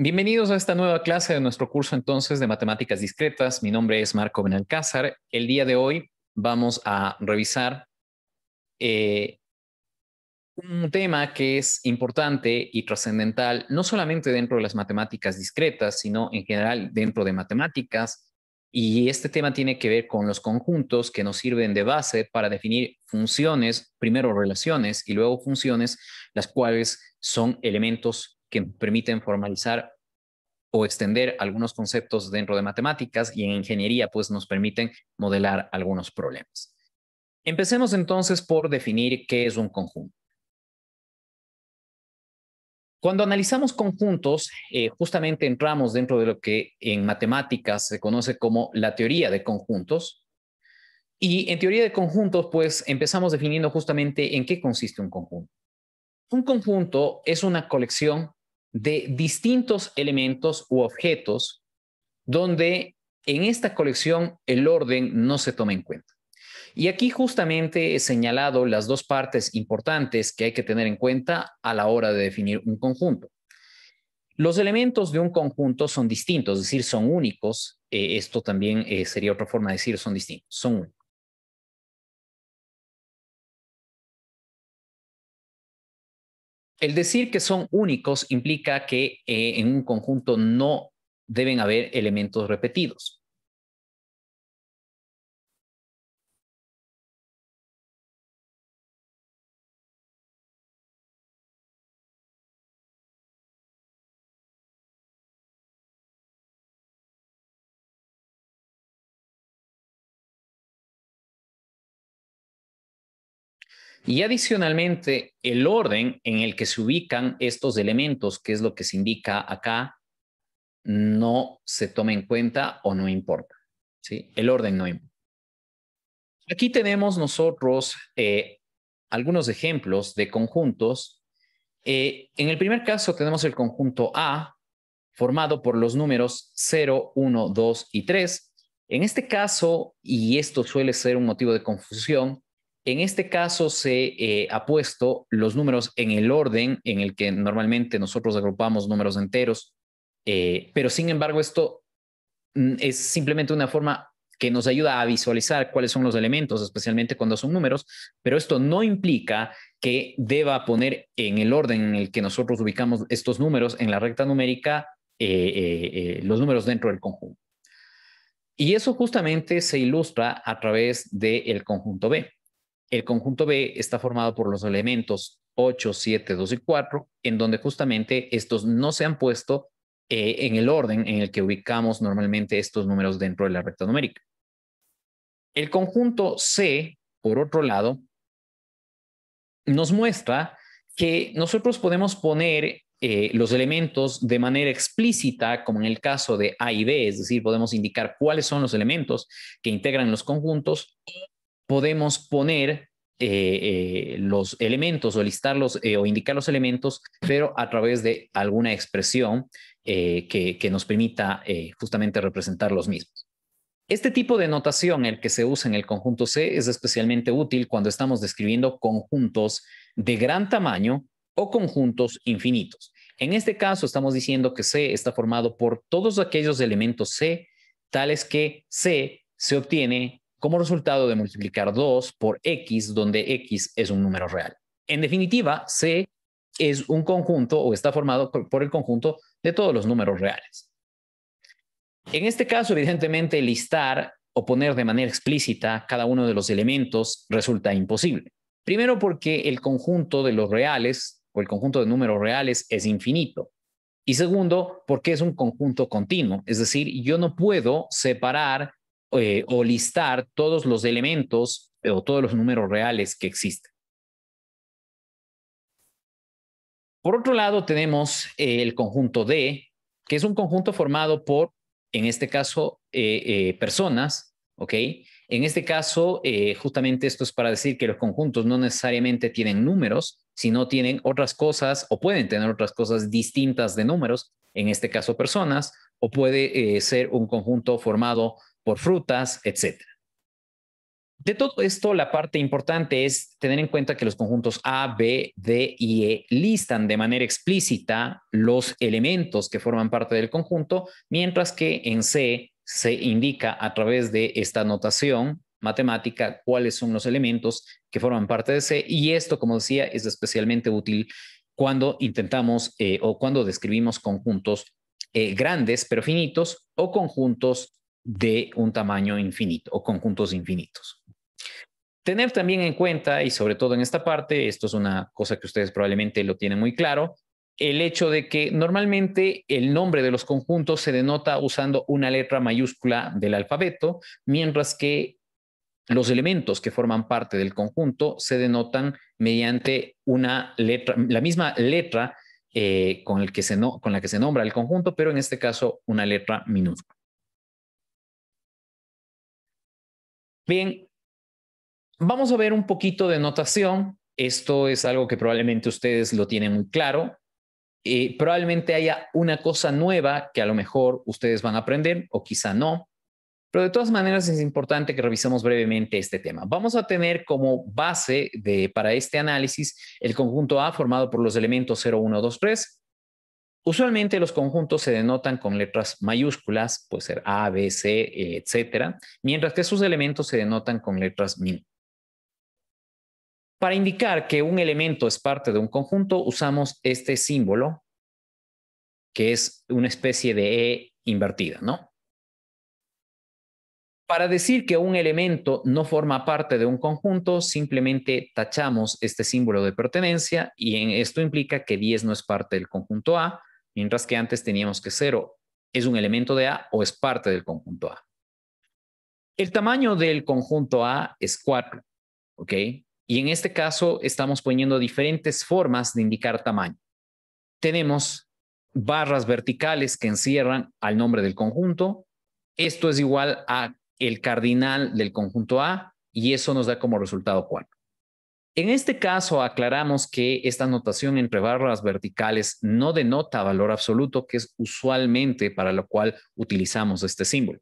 Bienvenidos a esta nueva clase de nuestro curso entonces de matemáticas discretas. Mi nombre es Marco Benalcázar. El día de hoy vamos a revisar eh, un tema que es importante y trascendental, no solamente dentro de las matemáticas discretas, sino en general dentro de matemáticas. Y este tema tiene que ver con los conjuntos que nos sirven de base para definir funciones, primero relaciones y luego funciones, las cuales son elementos que permiten formalizar o extender algunos conceptos dentro de matemáticas y en ingeniería pues nos permiten modelar algunos problemas. Empecemos entonces por definir qué es un conjunto. Cuando analizamos conjuntos, eh, justamente entramos dentro de lo que en matemáticas se conoce como la teoría de conjuntos. Y en teoría de conjuntos, pues empezamos definiendo justamente en qué consiste un conjunto. Un conjunto es una colección de distintos elementos u objetos donde en esta colección el orden no se toma en cuenta. Y aquí justamente he señalado las dos partes importantes que hay que tener en cuenta a la hora de definir un conjunto. Los elementos de un conjunto son distintos, es decir, son únicos. Eh, esto también eh, sería otra forma de decir son distintos, son únicos. El decir que son únicos implica que eh, en un conjunto no deben haber elementos repetidos. Y adicionalmente, el orden en el que se ubican estos elementos, que es lo que se indica acá, no se toma en cuenta o no importa. ¿sí? El orden no importa. Aquí tenemos nosotros eh, algunos ejemplos de conjuntos. Eh, en el primer caso tenemos el conjunto A, formado por los números 0, 1, 2 y 3. En este caso, y esto suele ser un motivo de confusión, en este caso se eh, ha puesto los números en el orden en el que normalmente nosotros agrupamos números enteros, eh, pero sin embargo esto mm, es simplemente una forma que nos ayuda a visualizar cuáles son los elementos, especialmente cuando son números, pero esto no implica que deba poner en el orden en el que nosotros ubicamos estos números en la recta numérica eh, los números dentro del conjunto. Y eso justamente se ilustra a través del conjunto B. El conjunto B está formado por los elementos 8, 7, 2 y 4, en donde justamente estos no se han puesto eh, en el orden en el que ubicamos normalmente estos números dentro de la recta numérica. El conjunto C, por otro lado, nos muestra que nosotros podemos poner eh, los elementos de manera explícita, como en el caso de A y B, es decir, podemos indicar cuáles son los elementos que integran los conjuntos, podemos poner eh, eh, los elementos o listarlos eh, o indicar los elementos, pero a través de alguna expresión que, que, nos permita justamente representar los mismos. Este tipo de notación, el que se usa en el conjunto C, es especialmente útil cuando estamos describiendo conjuntos de gran tamaño o conjuntos infinitos. En este caso, estamos diciendo que C está formado por todos aquellos elementos C, tales que C se obtiene como resultado de multiplicar 2 por x, donde x es un número real. En definitiva, C es un conjunto o está formado por el conjunto de todos los números reales. En este caso, evidentemente, listar o poner de manera explícita cada uno de los elementos resulta imposible. Primero porque el conjunto de los reales o el conjunto de números reales es infinito. Y segundo, porque es un conjunto continuo, es decir, yo no puedo separar eh, o listar todos los elementos eh, o todos los números reales que existen. Por otro lado, tenemos eh, el conjunto D, que es un conjunto formado por, en este caso, personas, En este caso, justamente esto es para decir que los conjuntos no necesariamente tienen números, sino tienen otras cosas o pueden tener otras cosas distintas de números, en este caso personas, o puede ser un conjunto formado por frutas, etcétera. De todo esto, la parte importante es tener en cuenta que los conjuntos A, B, D y E listan de manera explícita los elementos que forman parte del conjunto, mientras que en C se indica a través de esta notación matemática cuáles son los elementos que forman parte de C y esto, como decía, es especialmente útil cuando intentamos eh, o cuando describimos conjuntos eh, grandes pero finitos o conjuntos de un tamaño infinito o conjuntos infinitos. Tener también en cuenta, y sobre todo en esta parte, esto es una cosa que ustedes probablemente lo tienen muy claro, el hecho de que normalmente el nombre de los conjuntos se denota usando una letra mayúscula del alfabeto, mientras que los elementos que forman parte del conjunto se denotan mediante una letra, la misma letra eh, con, el que se con la que se nombra el conjunto, pero en este caso una letra minúscula. Bien, vamos a ver un poquito de notación. Esto es algo que probablemente ustedes lo tienen muy claro. Eh, probablemente haya una cosa nueva que a lo mejor ustedes van a aprender o quizá no. Pero de todas maneras es importante que revisemos brevemente este tema. Vamos a tener como base de, para este análisis el conjunto A formado por los elementos 0, 1, 2, 3 Usualmente los conjuntos se denotan con letras mayúsculas, puede ser A, B, C, e, etcétera, mientras que sus elementos se denotan con letras min. Para indicar que un elemento es parte de un conjunto, usamos este símbolo, que es una especie de E invertida, ¿no? Para decir que un elemento no forma parte de un conjunto, simplemente tachamos este símbolo de pertenencia y en esto implica que 10 no es parte del conjunto A, mientras que antes teníamos que cero es un elemento de A o es parte del conjunto A. El tamaño del conjunto A es 4, ¿ok? Y en este caso estamos poniendo diferentes formas de indicar tamaño. Tenemos barras verticales que encierran al nombre del conjunto. Esto es igual a el cardinal del conjunto A y eso nos da como resultado 4. En este caso, aclaramos que esta notación entre barras verticales no denota valor absoluto, que es usualmente para lo cual utilizamos este símbolo.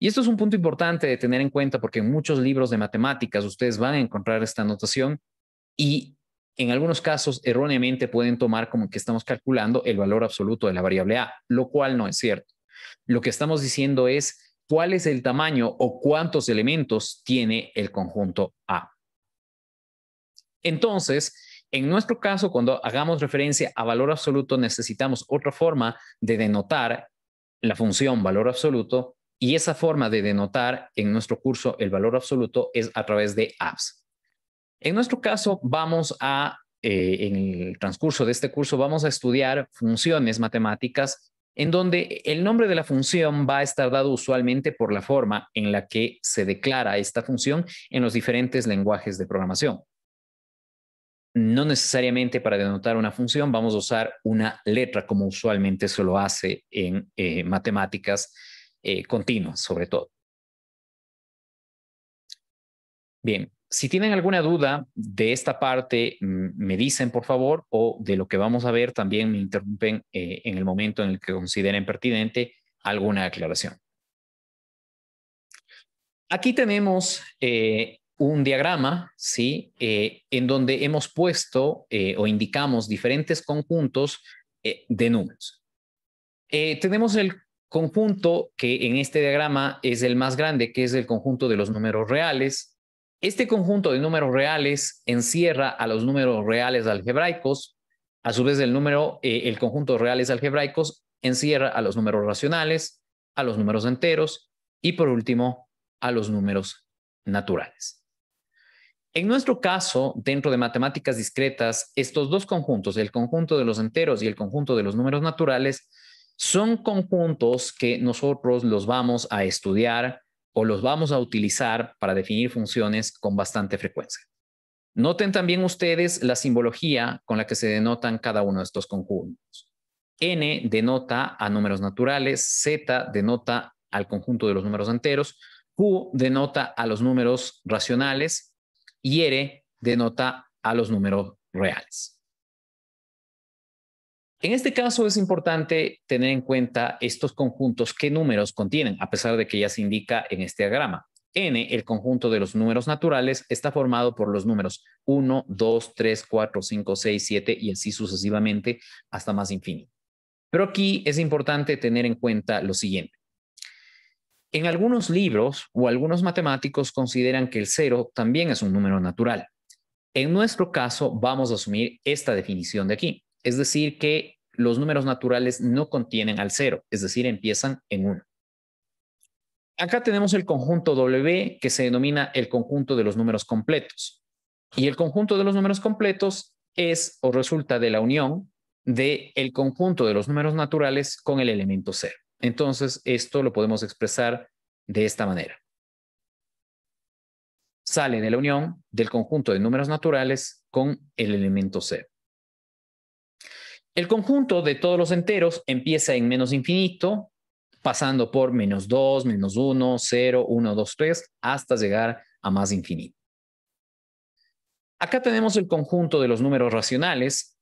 Y esto es un punto importante de tener en cuenta porque en muchos libros de matemáticas ustedes van a encontrar esta notación y en algunos casos erróneamente pueden tomar como que estamos calculando el valor absoluto de la variable A, lo cual no es cierto. Lo que estamos diciendo es cuál es el tamaño o cuántos elementos tiene el conjunto A. Entonces, en nuestro caso, cuando hagamos referencia a valor absoluto, necesitamos otra forma de denotar la función valor absoluto y esa forma de denotar en nuestro curso el valor absoluto es a través de apps. En nuestro caso, vamos a, eh, en el transcurso de este curso, vamos a estudiar funciones matemáticas en donde el nombre de la función va a estar dado usualmente por la forma en la que se declara esta función en los diferentes lenguajes de programación no necesariamente para denotar una función vamos a usar una letra como usualmente se lo hace en eh, matemáticas eh, continuas, sobre todo. Bien, si tienen alguna duda de esta parte, me dicen por favor, o de lo que vamos a ver, también me interrumpen eh, en el momento en el que consideren pertinente alguna aclaración. Aquí tenemos un diagrama, ¿sí? Eh, en donde hemos puesto eh, o indicamos diferentes conjuntos eh, de números. tenemos el conjunto que en este diagrama es el más grande, que es el conjunto de los números reales. Este conjunto de números reales encierra a los números reales algebraicos, a su vez el número, el conjunto de reales algebraicos encierra a los números racionales, a los números enteros y por último a los números naturales. En nuestro caso, dentro de matemáticas discretas, estos dos conjuntos, el conjunto de los enteros y el conjunto de los números naturales, son conjuntos que nosotros los vamos a estudiar o los vamos a utilizar para definir funciones con bastante frecuencia. Noten también ustedes la simbología con la que se denotan cada uno de estos conjuntos. N denota a números naturales, Z denota al conjunto de los números enteros, Q denota a los números racionales y R denota a los números reales. En este caso es importante tener en cuenta estos conjuntos, qué números contienen, a pesar de que ya se indica en este diagrama. N, el conjunto de los números naturales, está formado por los números 1, 2, 3, 4, 5, 6, 7 y así sucesivamente hasta más infinito. Pero aquí es importante tener en cuenta lo siguiente. En algunos libros o algunos matemáticos consideran que el cero también es un número natural. En nuestro caso, vamos a asumir esta definición de aquí, es decir, que los números naturales no contienen al cero, es decir, empiezan en uno. Acá tenemos el conjunto W que se denomina el conjunto de los números completos. Y el conjunto de los números completos es o resulta de la unión de el conjunto de los números naturales con el elemento cero. Entonces, esto lo podemos expresar de esta manera. Sale de la unión del conjunto de números naturales con el elemento cero. El conjunto de todos los enteros empieza en menos infinito, pasando por menos 2, menos 1, 0, 1, 2, 3, hasta llegar a más infinito. Acá tenemos el conjunto de los números racionales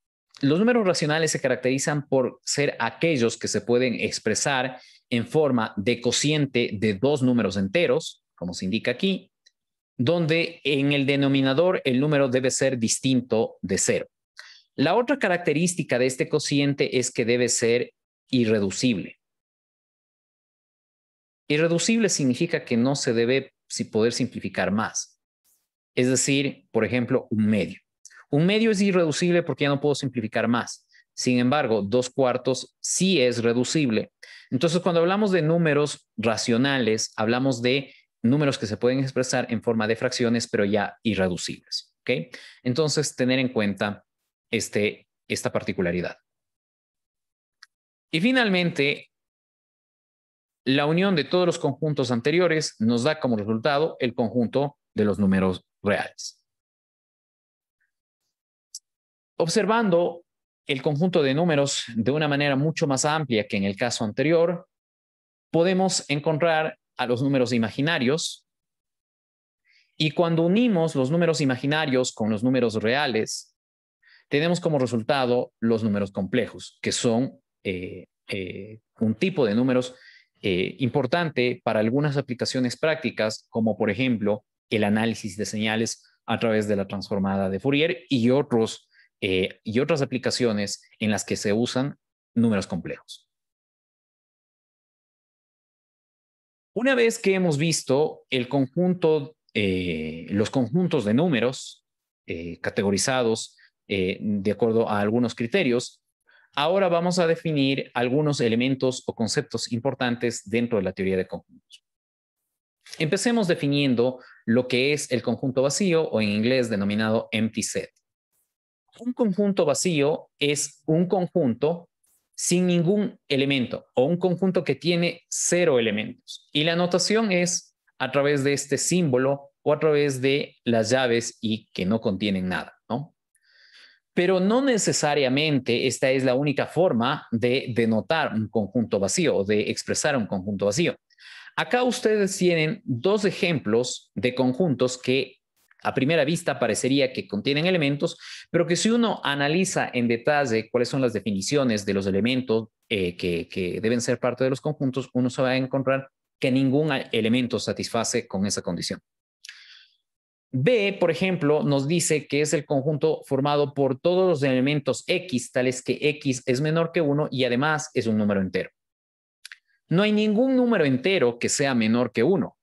los números racionales se caracterizan por ser aquellos que se pueden expresar en forma de cociente de dos números enteros, como se indica aquí, donde en el denominador el número debe ser distinto de cero. La otra característica de este cociente es que debe ser irreducible. Irreducible significa que no se debe poder simplificar más. Es decir, por ejemplo, un medio. Un medio es irreducible porque ya no puedo simplificar más. Sin embargo, dos cuartos sí es reducible. Entonces, cuando hablamos de números racionales, hablamos de números que se pueden expresar en forma de fracciones, pero ya irreducibles. Entonces, tener en cuenta este, esta particularidad. Y finalmente, la unión de todos los conjuntos anteriores nos da como resultado el conjunto de los números reales. Observando el conjunto de números de una manera mucho más amplia que en el caso anterior, podemos encontrar a los números imaginarios y cuando unimos los números imaginarios con los números reales, tenemos como resultado los números complejos, que son eh, eh, un tipo de números eh, importante para algunas aplicaciones prácticas, como por ejemplo el análisis de señales a través de la transformada de Fourier y otros eh, y otras aplicaciones en las que se usan números complejos. Una vez que hemos visto el conjunto, eh, los conjuntos de números eh, categorizados de acuerdo a algunos criterios, ahora vamos a definir algunos elementos o conceptos importantes dentro de la teoría de conjuntos. Empecemos definiendo lo que es el conjunto vacío o en inglés denominado empty set. Un conjunto vacío es un conjunto sin ningún elemento o un conjunto que tiene cero elementos. Y la anotación es a través de este símbolo o a través de las llaves y que no contienen nada, ¿no? Pero no necesariamente esta es la única forma de denotar un conjunto vacío o de expresar un conjunto vacío. Acá ustedes tienen dos ejemplos de conjuntos que a primera vista parecería que contienen elementos, pero que si uno analiza en detalle cuáles son las definiciones de los elementos eh, que, que deben ser parte de los conjuntos, uno se va a encontrar que ningún elemento satisface con esa condición. B, por ejemplo, nos dice que es el conjunto formado por todos los elementos X, tales que X es menor que 1 y además es un número entero. No hay ningún número entero que sea menor que 1.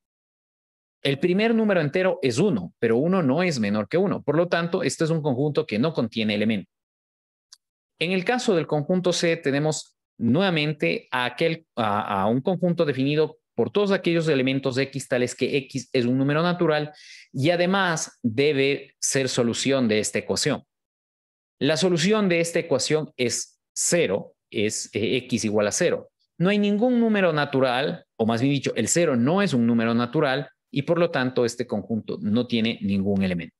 El primer número entero es 1, pero 1 no es menor que 1. Por lo tanto, este es un conjunto que no contiene elementos. En el caso del conjunto C, tenemos nuevamente a, un conjunto definido por todos aquellos elementos X tales que X es un número natural y además debe ser solución de esta ecuación. La solución de esta ecuación es 0, es eh, X igual a 0. No hay ningún número natural, o más bien dicho, el 0 no es un número natural y por lo tanto este conjunto no tiene ningún elemento.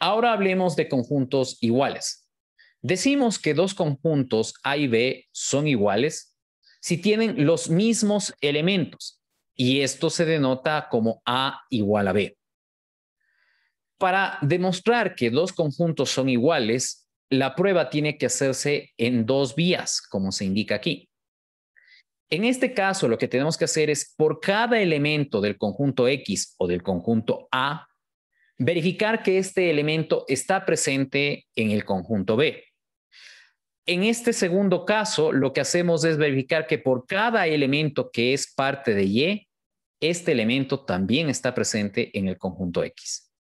Ahora hablemos de conjuntos iguales. Decimos que dos conjuntos A y B son iguales si tienen los mismos elementos y esto se denota como A igual a B. Para demostrar que dos conjuntos son iguales, la prueba tiene que hacerse en dos vías, como se indica aquí. En este caso, lo que tenemos que hacer es por cada elemento del conjunto X o del conjunto A, verificar que este elemento está presente en el conjunto B. En este segundo caso, lo que hacemos es verificar que por cada elemento que es parte de Y, este elemento también está presente en el conjunto X.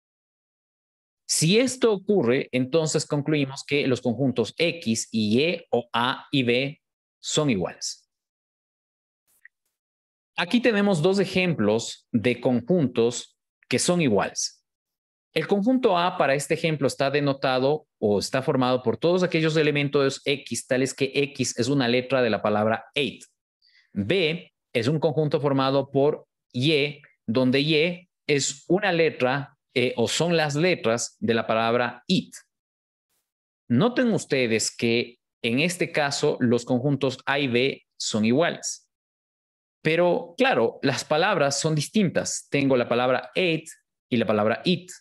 Si esto ocurre, entonces concluimos que los conjuntos X y Y o A y B son iguales. Aquí tenemos dos ejemplos de conjuntos que son iguales. El conjunto A para este ejemplo está denotado o está formado por todos aquellos elementos X, tales que X es una letra de la palabra 8. B es un conjunto formado por Y, donde Y es una letra eh, o son las letras de la palabra it. Noten ustedes que en este caso los conjuntos A y B son iguales. Pero claro, las palabras son distintas. Tengo la palabra it y la palabra it.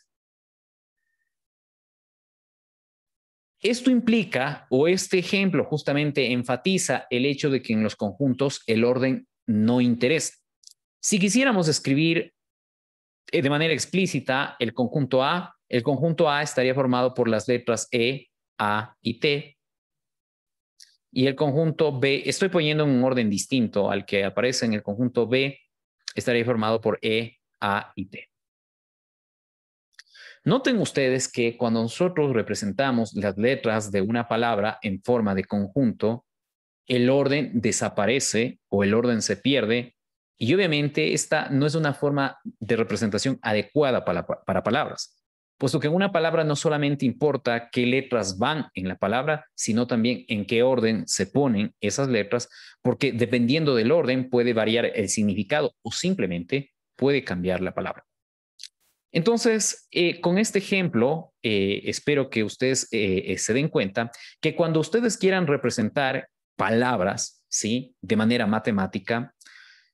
Esto implica, o este ejemplo justamente enfatiza el hecho de que en los conjuntos el orden no interesa. Si quisiéramos escribir eh, de manera explícita el conjunto A, el conjunto A estaría formado por las letras E, A y T, y el conjunto B, estoy poniendo en un orden distinto al que aparece en el conjunto B, estaría formado por E, A y T. Noten ustedes que cuando nosotros representamos las letras de una palabra en forma de conjunto, el orden desaparece o el orden se pierde y obviamente esta no es una forma de representación adecuada para, para palabras puesto que en una palabra no solamente importa qué letras van en la palabra, sino también en qué orden se ponen esas letras, porque dependiendo del orden puede variar el significado o simplemente puede cambiar la palabra. Entonces, eh, con este ejemplo, eh, espero que ustedes eh, se den cuenta que cuando ustedes quieran representar palabras, ¿sí? De manera matemática,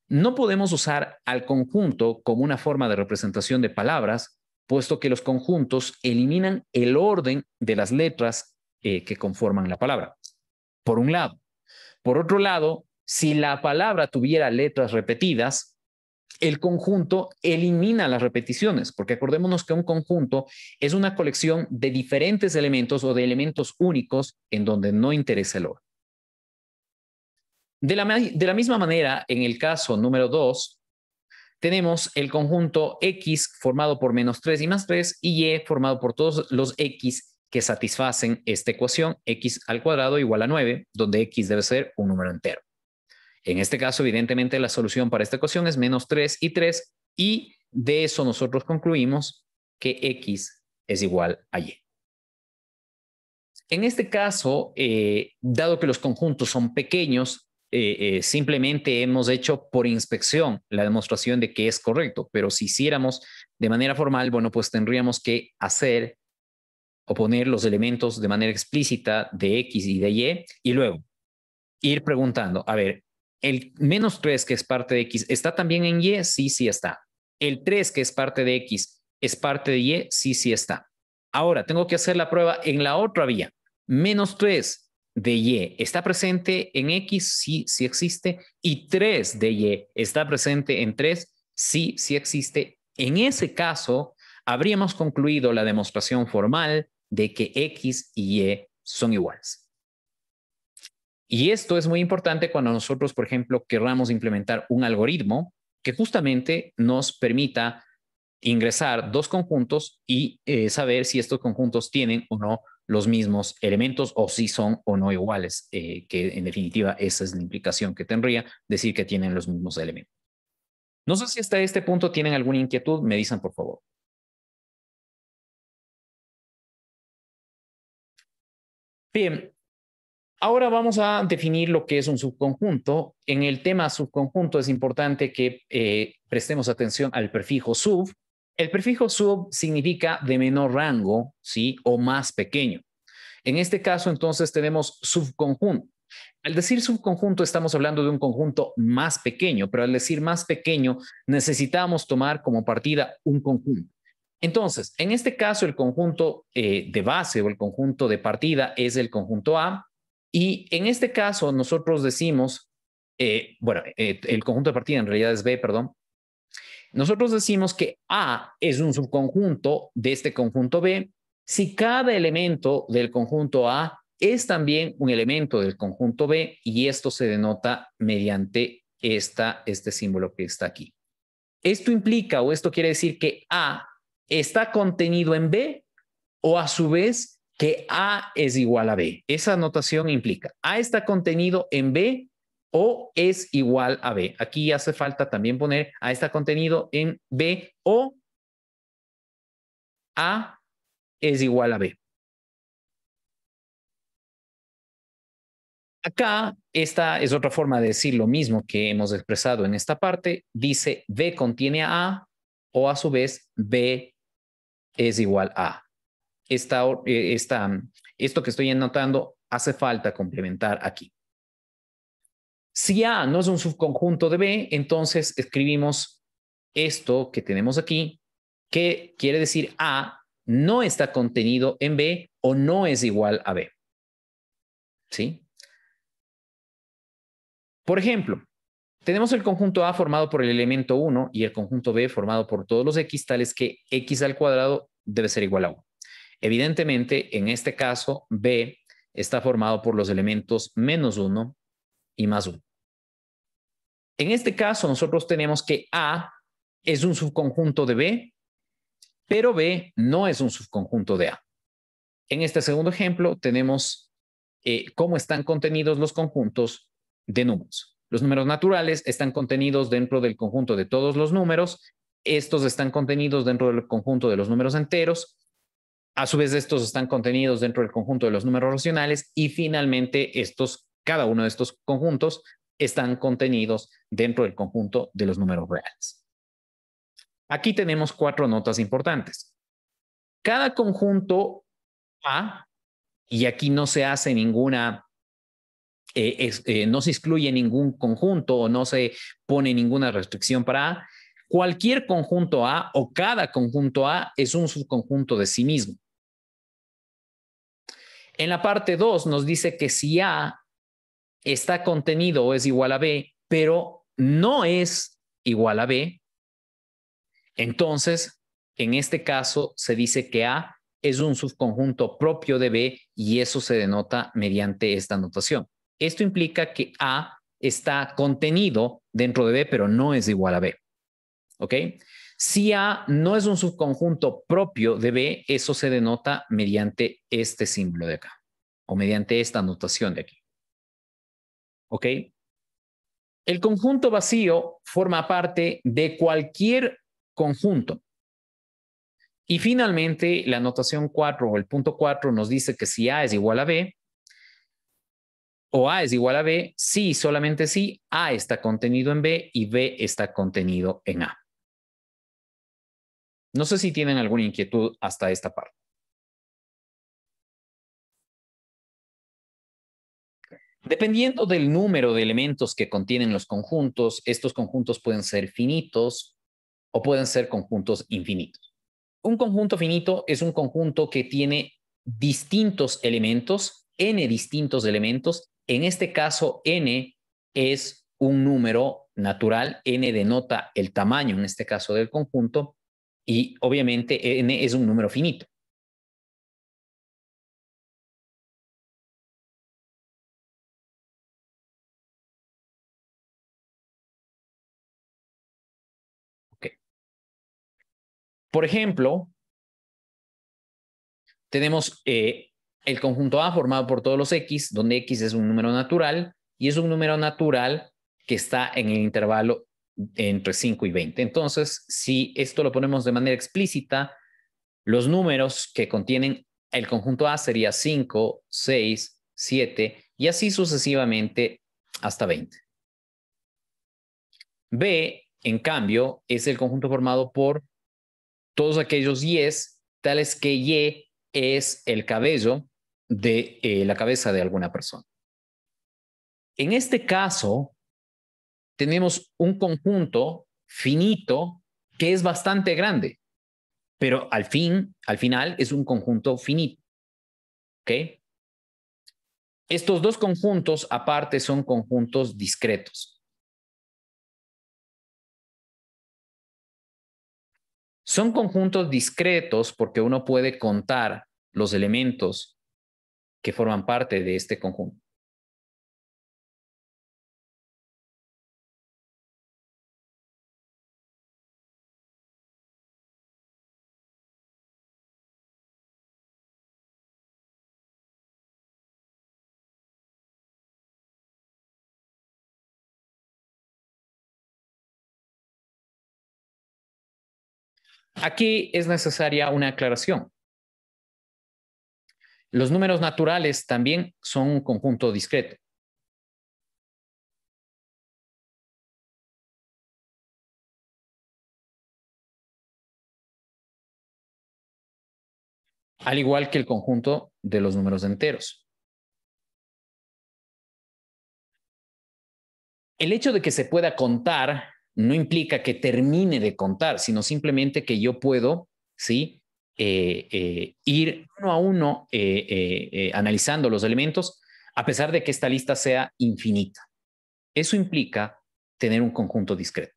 no podemos usar al conjunto como una forma de representación de palabras, puesto que los conjuntos eliminan el orden de las letras eh, que conforman la palabra, por un lado. Por otro lado, si la palabra tuviera letras repetidas, el conjunto elimina las repeticiones, porque acordémonos que un conjunto es una colección de diferentes elementos o de elementos únicos en donde no interesa el orden. De la, de la misma manera, en el caso número dos, tenemos el conjunto X formado por menos 3 y más 3 y Y formado por todos los X que satisfacen esta ecuación, X al cuadrado igual a 9, donde X debe ser un número entero. En este caso, evidentemente, la solución para esta ecuación es menos 3 y 3 y de eso nosotros concluimos que X es igual a Y. En este caso, eh, dado que los conjuntos son pequeños, eh, eh, simplemente hemos hecho por inspección la demostración de que es correcto, pero si hiciéramos de manera formal, bueno, pues tendríamos que hacer o poner los elementos de manera explícita de X y de Y y luego ir preguntando, a ver, el menos 3 que es parte de X, ¿está también en Y? Sí, sí está. El 3 que es parte de X, ¿es parte de Y? Sí, sí está. Ahora, tengo que hacer la prueba en la otra vía. Menos 3 de Y está presente en X, sí, sí existe, y 3 de Y está presente en 3, sí, sí existe. En ese caso, habríamos concluido la demostración formal de que X y Y son iguales. Y esto es muy importante cuando nosotros, por ejemplo, querramos implementar un algoritmo que justamente nos permita ingresar dos conjuntos y eh, saber si estos conjuntos tienen o no los mismos elementos o si son o no iguales, eh, que en definitiva esa es la implicación que tendría decir que tienen los mismos elementos. No sé si hasta este punto tienen alguna inquietud, me dicen por favor. Bien, ahora vamos a definir lo que es un subconjunto. En el tema subconjunto es importante que eh, prestemos atención al prefijo sub, el prefijo sub significa de menor rango, ¿sí? O más pequeño. En este caso, entonces, tenemos subconjunto. Al decir subconjunto, estamos hablando de un conjunto más pequeño, pero al decir más pequeño, necesitamos tomar como partida un conjunto. Entonces, en este caso, el conjunto eh, de base o el conjunto de partida es el conjunto A. Y en este caso, nosotros decimos, eh, bueno, eh, el conjunto de partida en realidad es B, perdón, nosotros decimos que A es un subconjunto de este conjunto B si cada elemento del conjunto A es también un elemento del conjunto B y esto se denota mediante esta, este símbolo que está aquí. Esto implica o esto quiere decir que A está contenido en B o a su vez que A es igual a B. Esa notación implica A está contenido en B o es igual a B. Aquí hace falta también poner a este contenido en B o A es igual a B. Acá, esta es otra forma de decir lo mismo que hemos expresado en esta parte. Dice B contiene a A o a su vez B es igual a. Eh, esta, esto que estoy anotando hace falta complementar aquí. Si A no es un subconjunto de B, entonces escribimos esto que tenemos aquí, que quiere decir A no está contenido en B o no es igual a B. ¿Sí? Por ejemplo, tenemos el conjunto A formado por el elemento 1 y el conjunto B formado por todos los X, tales que X al cuadrado debe ser igual a 1. Evidentemente, en este caso, B está formado por los elementos menos 1 y más uno. En este caso, nosotros tenemos que A es un subconjunto de B, pero B no es un subconjunto de A. En este segundo ejemplo, tenemos eh, cómo están contenidos los conjuntos de números. Los números naturales están contenidos dentro del conjunto de todos los números. Estos están contenidos dentro del conjunto de los números enteros. A su vez, estos están contenidos dentro del conjunto de los números racionales y finalmente estos cada uno de estos conjuntos están contenidos dentro del conjunto de los números reales. Aquí tenemos cuatro notas importantes. Cada conjunto A, y aquí no se hace ninguna, eh, eh, no se excluye ningún conjunto o no se pone ninguna restricción para A, cualquier conjunto A o cada conjunto A es un subconjunto de sí mismo. En la parte 2 nos dice que si A está contenido es igual a B, pero no es igual a B, entonces, en este caso, se dice que A es un subconjunto propio de B y eso se denota mediante esta notación. Esto implica que A está contenido dentro de B, pero no es igual a B. ¿Ok? Si A no es un subconjunto propio de B, eso se denota mediante este símbolo de acá o mediante esta notación de aquí. ¿ok? El conjunto vacío forma parte de cualquier conjunto. Y finalmente, la notación 4 o el punto 4 nos dice que si A es igual a B, o A es igual a B, sí, solamente sí, A está contenido en B y B está contenido en A. No sé si tienen alguna inquietud hasta esta parte. Dependiendo del número de elementos que contienen los conjuntos, estos conjuntos pueden ser finitos o pueden ser conjuntos infinitos. Un conjunto finito es un conjunto que tiene distintos elementos, n distintos elementos. En este caso, n es un número natural, n denota el tamaño, en este caso del conjunto, y obviamente n es un número finito. Por ejemplo, tenemos eh, el conjunto A formado por todos los X, donde X es un número natural y es un número natural que está en el intervalo entre 5 y 20. Entonces, si esto lo ponemos de manera explícita, los números que contienen el conjunto A sería 5, 6, 7 y así sucesivamente hasta 20. B, en cambio, es el conjunto formado por todos aquellos yes, tales que y es el cabello de eh, la cabeza de alguna persona. En este caso, tenemos un conjunto finito que es bastante grande, pero al fin, al final, es un conjunto finito. Estos dos conjuntos aparte son conjuntos discretos. Son conjuntos discretos porque uno puede contar los elementos que forman parte de este conjunto. Aquí es necesaria una aclaración. Los números naturales también son un conjunto discreto. Al igual que el conjunto de los números enteros. El hecho de que se pueda contar no implica que termine de contar, sino simplemente que yo puedo, ¿sí? Eh, eh, ir uno a uno eh, analizando los elementos, a pesar de que esta lista sea infinita. Eso implica tener un conjunto discreto.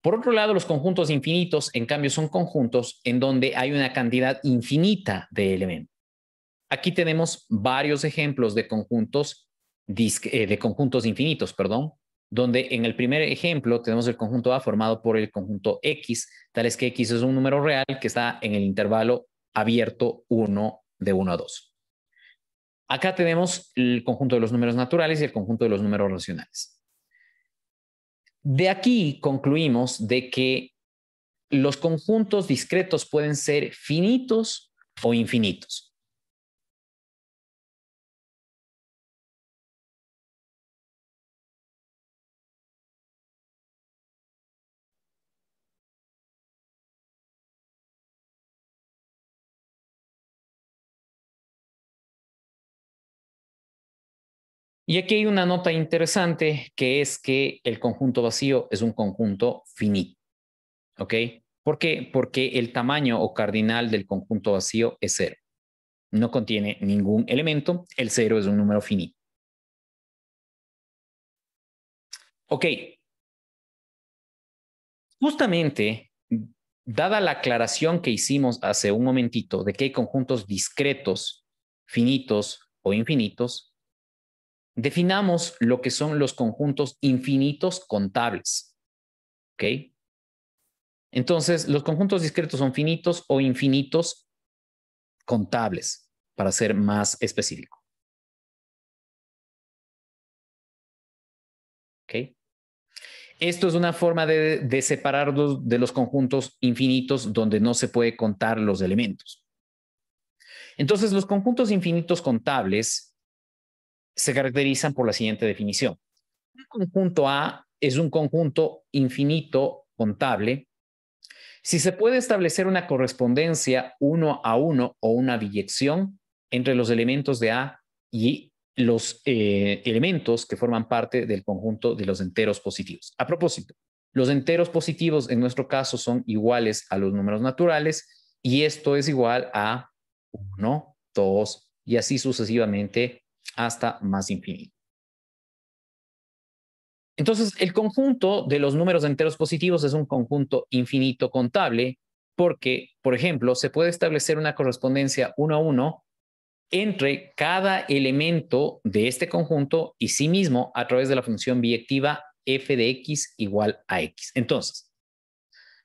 Por otro lado, los conjuntos infinitos, en cambio, son conjuntos en donde hay una cantidad infinita de elementos. Aquí tenemos varios ejemplos de conjuntos, de conjuntos infinitos, perdón, donde en el primer ejemplo tenemos el conjunto A formado por el conjunto X, tal es que X es un número real que está en el intervalo abierto 1 de 1 a 2. Acá tenemos el conjunto de los números naturales y el conjunto de los números racionales. De aquí concluimos de que los conjuntos discretos pueden ser finitos o infinitos. Y aquí hay una nota interesante que es que el conjunto vacío es un conjunto finito. ¿Ok? ¿Por qué? Porque el tamaño o cardinal del conjunto vacío es cero. No contiene ningún elemento. El cero es un número finito. Ok. Justamente, dada la aclaración que hicimos hace un momentito de que hay conjuntos discretos, finitos o infinitos, Definamos lo que son los conjuntos infinitos contables. ¿Ok? Entonces, los conjuntos discretos son finitos o infinitos contables, para ser más específico. ¿Ok? Esto es una forma de, de separarlos de los conjuntos infinitos donde no se puede contar los elementos. Entonces, los conjuntos infinitos contables se caracterizan por la siguiente definición. Un conjunto A es un conjunto infinito contable si se puede establecer una correspondencia uno a uno o una biyección entre los elementos de A y los eh, elementos que forman parte del conjunto de los enteros positivos. A propósito, los enteros positivos en nuestro caso son iguales a los números naturales y esto es igual a 1, 2 y así sucesivamente hasta más infinito. Entonces, el conjunto de los números enteros positivos es un conjunto infinito contable porque, por ejemplo, se puede establecer una correspondencia uno a uno entre cada elemento de este conjunto y sí mismo a través de la función biyectiva f de x igual a x. Entonces,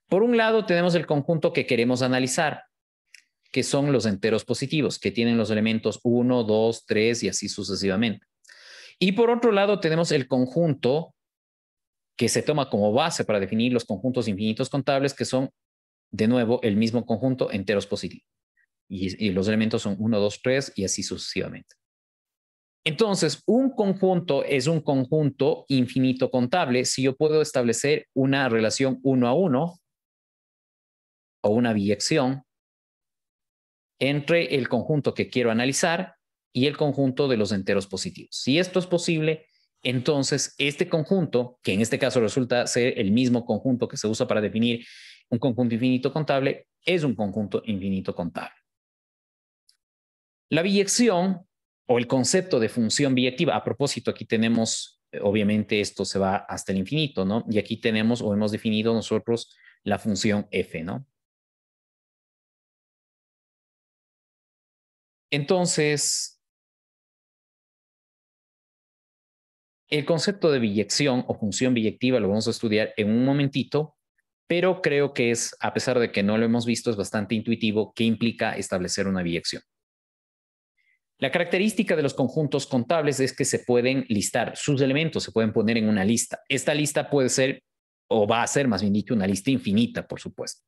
por un lado tenemos el conjunto que queremos analizar, que son los enteros positivos, que tienen los elementos 1, 2, 3 y así sucesivamente. Y por otro lado, tenemos el conjunto que se toma como base para definir los conjuntos infinitos contables, que son, de nuevo, el mismo conjunto enteros positivos. Y, los elementos son 1, 2, 3 y así sucesivamente. Entonces, un conjunto es un conjunto infinito contable si yo puedo establecer una relación uno a uno o una biyección entre el conjunto que quiero analizar y el conjunto de los enteros positivos. Si esto es posible, entonces este conjunto, que en este caso resulta ser el mismo conjunto que se usa para definir un conjunto infinito contable, es un conjunto infinito contable. La biyección o el concepto de función biyectiva, a propósito, aquí tenemos, obviamente esto se va hasta el infinito, ¿no? Y aquí tenemos o hemos definido nosotros la función f, ¿no? Entonces, el concepto de biyección o función biyectiva lo vamos a estudiar en un momentito, pero creo que es, a pesar de que no lo hemos visto, es bastante intuitivo qué implica establecer una biyección. La característica de los conjuntos contables es que se pueden listar, sus elementos se pueden poner en una lista. Esta lista puede ser, o va a ser, más bien dicho, una lista infinita, por supuesto.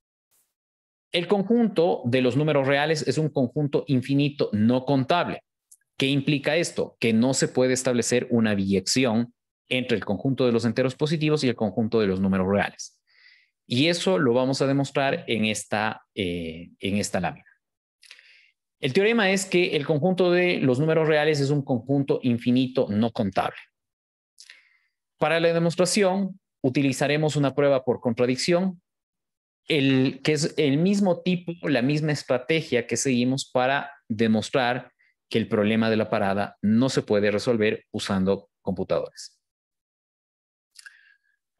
El conjunto de los números reales es un conjunto infinito no contable. ¿Qué implica esto? Que no se puede establecer una biyección entre el conjunto de los enteros positivos y el conjunto de los números reales. Y eso lo vamos a demostrar en esta, eh, en esta lámina. El teorema es que el conjunto de los números reales es un conjunto infinito no contable. Para la demostración utilizaremos una prueba por contradicción el, que es el mismo tipo, la misma estrategia que seguimos para demostrar que el problema de la parada no se puede resolver usando computadores.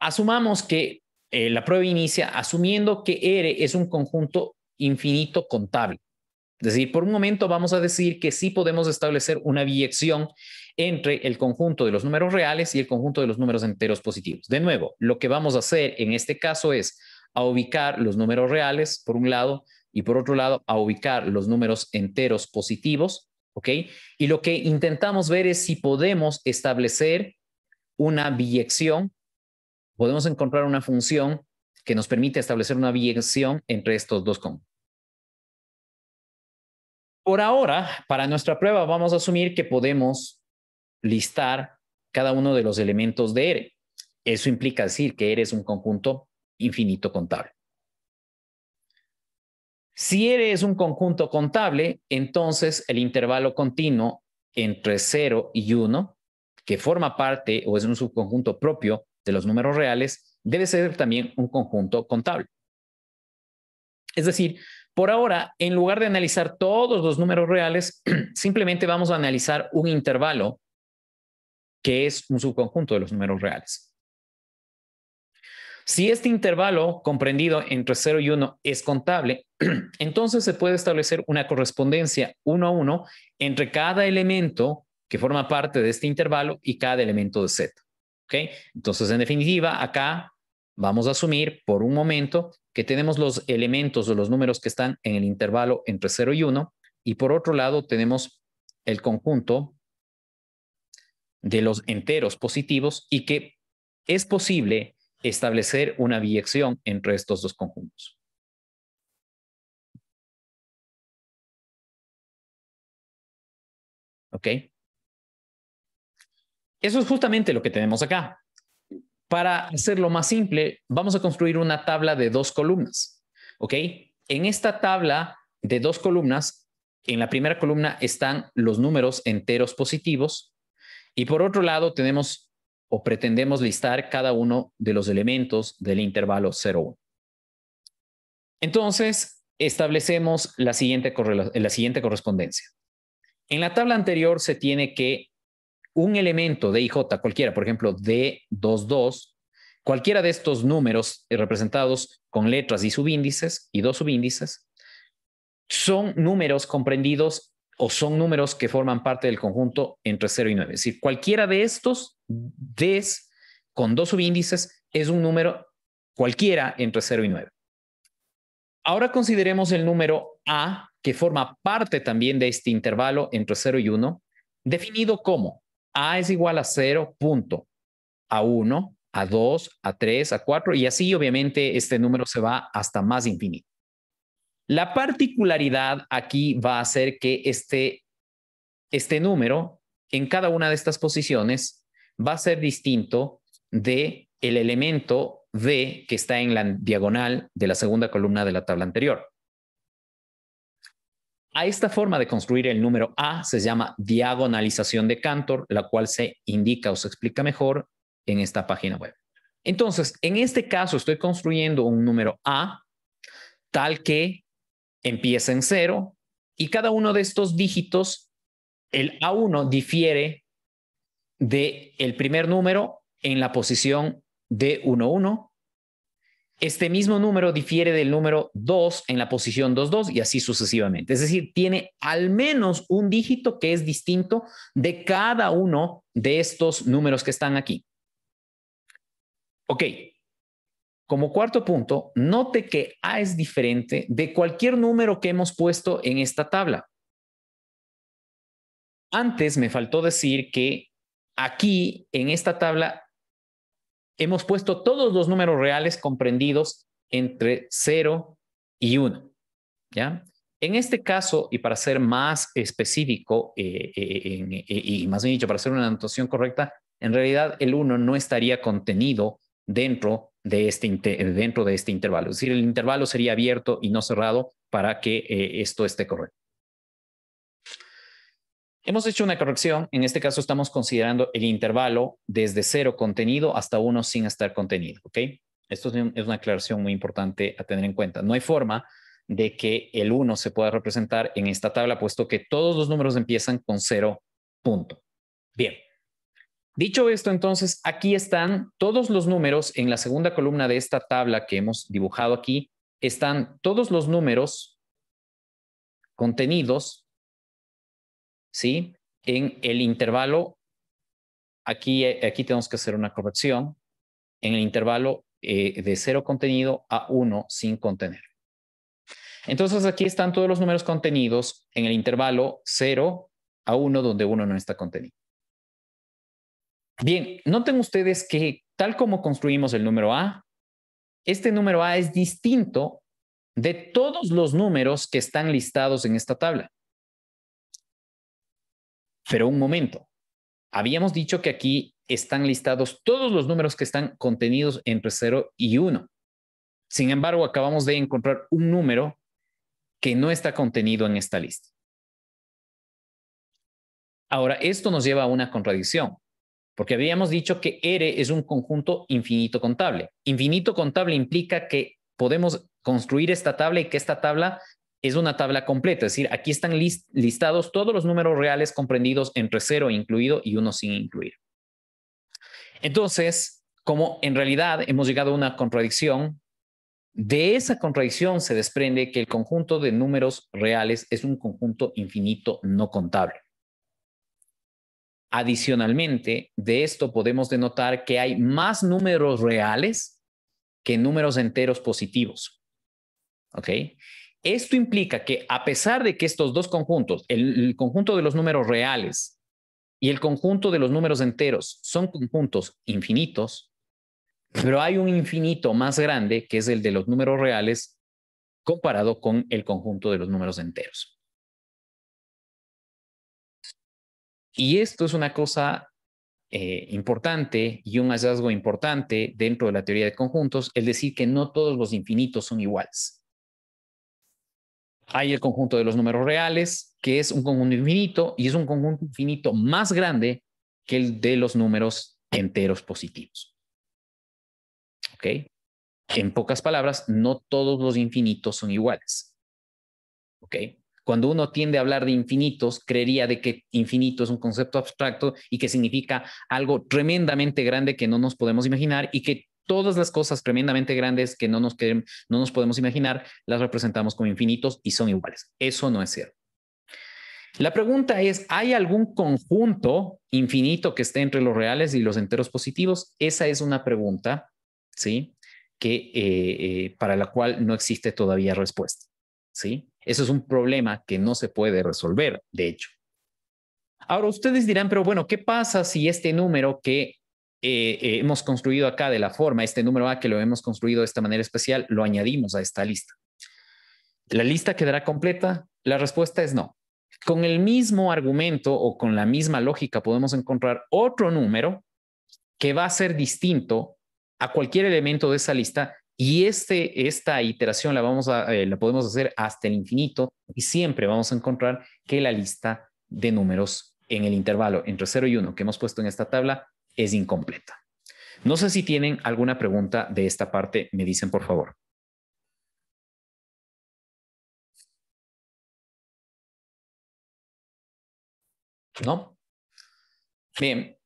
Asumamos que eh, la prueba inicia asumiendo que R es un conjunto infinito contable. Es decir, por un momento vamos a decir que sí podemos establecer una biyección entre el conjunto de los números reales y el conjunto de los números enteros positivos. De nuevo, lo que vamos a hacer en este caso es a ubicar los números reales, por un lado, y por otro lado, a ubicar los números enteros positivos, ¿ok? Y lo que intentamos ver es si podemos establecer una biyección, podemos encontrar una función que nos permite establecer una biyección entre estos dos conjuntos. Por ahora, para nuestra prueba vamos a asumir que podemos listar cada uno de los elementos de R. Eso implica decir que R es un conjunto infinito contable. Si eres un conjunto contable, entonces el intervalo continuo entre 0 y 1, que forma parte o es un subconjunto propio de los números reales, debe ser también un conjunto contable. Es decir, por ahora, en lugar de analizar todos los números reales, simplemente vamos a analizar un intervalo que es un subconjunto de los números reales. Si este intervalo comprendido entre 0 y 1 es contable, entonces se puede establecer una correspondencia uno a uno entre cada elemento que forma parte de este intervalo y cada elemento de Z. ¿okay? Entonces, en definitiva, acá vamos a asumir por un momento que tenemos los elementos o los números que están en el intervalo entre 0 y 1 y por otro lado tenemos el conjunto de los enteros positivos y que es posible establecer una biyección entre estos dos conjuntos. ¿Ok? Eso es justamente lo que tenemos acá. Para hacerlo más simple, vamos a construir una tabla de dos columnas. ¿Ok? En esta tabla de dos columnas, en la primera columna están los números enteros positivos y por otro lado tenemos o pretendemos listar cada uno de los elementos del intervalo 0 Entonces, establecemos la siguiente, eh, la siguiente correspondencia. En la tabla anterior se tiene que un elemento de IJ cualquiera, por ejemplo, D22, cualquiera de estos números representados con letras y subíndices y dos subíndices, son números comprendidos o son números que forman parte del conjunto entre 0 y 9. Es decir, cualquiera de estos des con dos subíndices, es un número cualquiera entre 0 y 9. Ahora consideremos el número A, que forma parte también de este intervalo entre 0 y 1, definido como A es igual a 0, punto, a 1, a 2, a 3, a 4, y así obviamente este número se va hasta más infinito. La particularidad aquí va a ser que este, este número en cada una de estas posiciones va a ser distinto de el elemento b que está en la diagonal de la segunda columna de la tabla anterior. A esta forma de construir el número A se llama diagonalización de Cantor, la cual se indica o se explica mejor en esta página web. Entonces, en este caso estoy construyendo un número A tal que empieza en cero y cada uno de estos dígitos, el A1 difiere de el primer número en la posición de 1-1. Este mismo número difiere del número 2 en la posición 2-2 y así sucesivamente. Es decir, tiene al menos un dígito que es distinto de cada uno de estos números que están aquí. Ok. Como cuarto punto, note que A es diferente de cualquier número que hemos puesto en esta tabla. Antes me faltó decir que aquí en esta tabla hemos puesto todos los números reales comprendidos entre 0 y 1. ¿ya? En este caso, y para ser más específico eh, eh, eh, y más bien dicho, para hacer una anotación correcta, en realidad el 1 no estaría contenido dentro de, este dentro de este intervalo. Es decir, el intervalo sería abierto y no cerrado para que esto esté correcto. Hemos hecho una corrección, en este caso estamos considerando el intervalo desde cero contenido hasta uno sin estar contenido, ¿ok? Esto es una aclaración muy importante a tener en cuenta. No hay forma de que el 1 se pueda representar en esta tabla, puesto que todos los números empiezan con 0 punto. Bien. Dicho esto, entonces, aquí están todos los números en la segunda columna de esta tabla que hemos dibujado aquí. Están todos los números contenidos ¿sí? En el intervalo, aquí, eh, aquí tenemos que hacer una corrección, en el intervalo eh, de cero contenido a uno sin contener. Entonces aquí están todos los números contenidos en el intervalo 0 a 1 donde uno no está contenido. Bien, noten ustedes que tal como construimos el número A, este número A es distinto de todos los números que están listados en esta tabla. Pero un momento, habíamos dicho que aquí están listados todos los números que están contenidos entre 0 y 1. Sin embargo, acabamos de encontrar un número que no está contenido en esta lista. Ahora, esto nos lleva a una contradicción, porque habíamos dicho que R es un conjunto infinito contable. Infinito contable implica que podemos construir esta tabla y que esta tabla es una tabla completa, es decir, aquí están listados todos los números reales comprendidos entre 0 incluido y 1 sin incluir. Entonces, como en realidad hemos llegado a una contradicción, de esa contradicción se desprende que el conjunto de números reales es un conjunto infinito no contable. Adicionalmente, de esto podemos denotar que hay más números reales que números enteros positivos. ¿Ok? Esto implica que a pesar de que estos dos conjuntos, el, conjunto de los números reales y el conjunto de los números enteros, son conjuntos infinitos, pero hay un infinito más grande que es el de los números reales comparado con el conjunto de los números enteros. Y esto es una cosa eh, importante y un hallazgo importante dentro de la teoría de conjuntos, es decir que no todos los infinitos son iguales hay el conjunto de los números reales, que es un conjunto infinito y es un conjunto infinito más grande que el de los números enteros positivos. ¿Ok? En pocas palabras, no todos los infinitos son iguales. ¿Ok? Cuando uno tiende a hablar de infinitos, creería de que infinito es un concepto abstracto y que significa algo tremendamente grande que no nos podemos imaginar y que todas las cosas tremendamente grandes que no nos, no nos podemos imaginar, las representamos como infinitos y son iguales. Eso no es cierto. La pregunta es, ¿hay algún conjunto infinito que esté entre los reales y los enteros positivos? Esa es una pregunta, ¿sí? Que, eh, eh, para la cual no existe todavía respuesta, ¿sí? Eso es un problema que no se puede resolver, de hecho. Ahora ustedes dirán, pero bueno, ¿qué pasa si este número que eh, eh, hemos construido acá de la forma, este número A que lo hemos construido de esta manera especial, lo añadimos a esta lista. ¿La lista quedará completa? La respuesta es no. Con el mismo argumento o con la misma lógica podemos encontrar otro número que va a ser distinto a cualquier elemento de esa lista y este, esta iteración la, vamos a, eh, la podemos hacer hasta el infinito y siempre vamos a encontrar que la lista de números en el intervalo entre 0 y 1 que hemos puesto en esta tabla es incompleta. No sé si tienen alguna pregunta de esta parte, me dicen por favor. ¿No? Bien,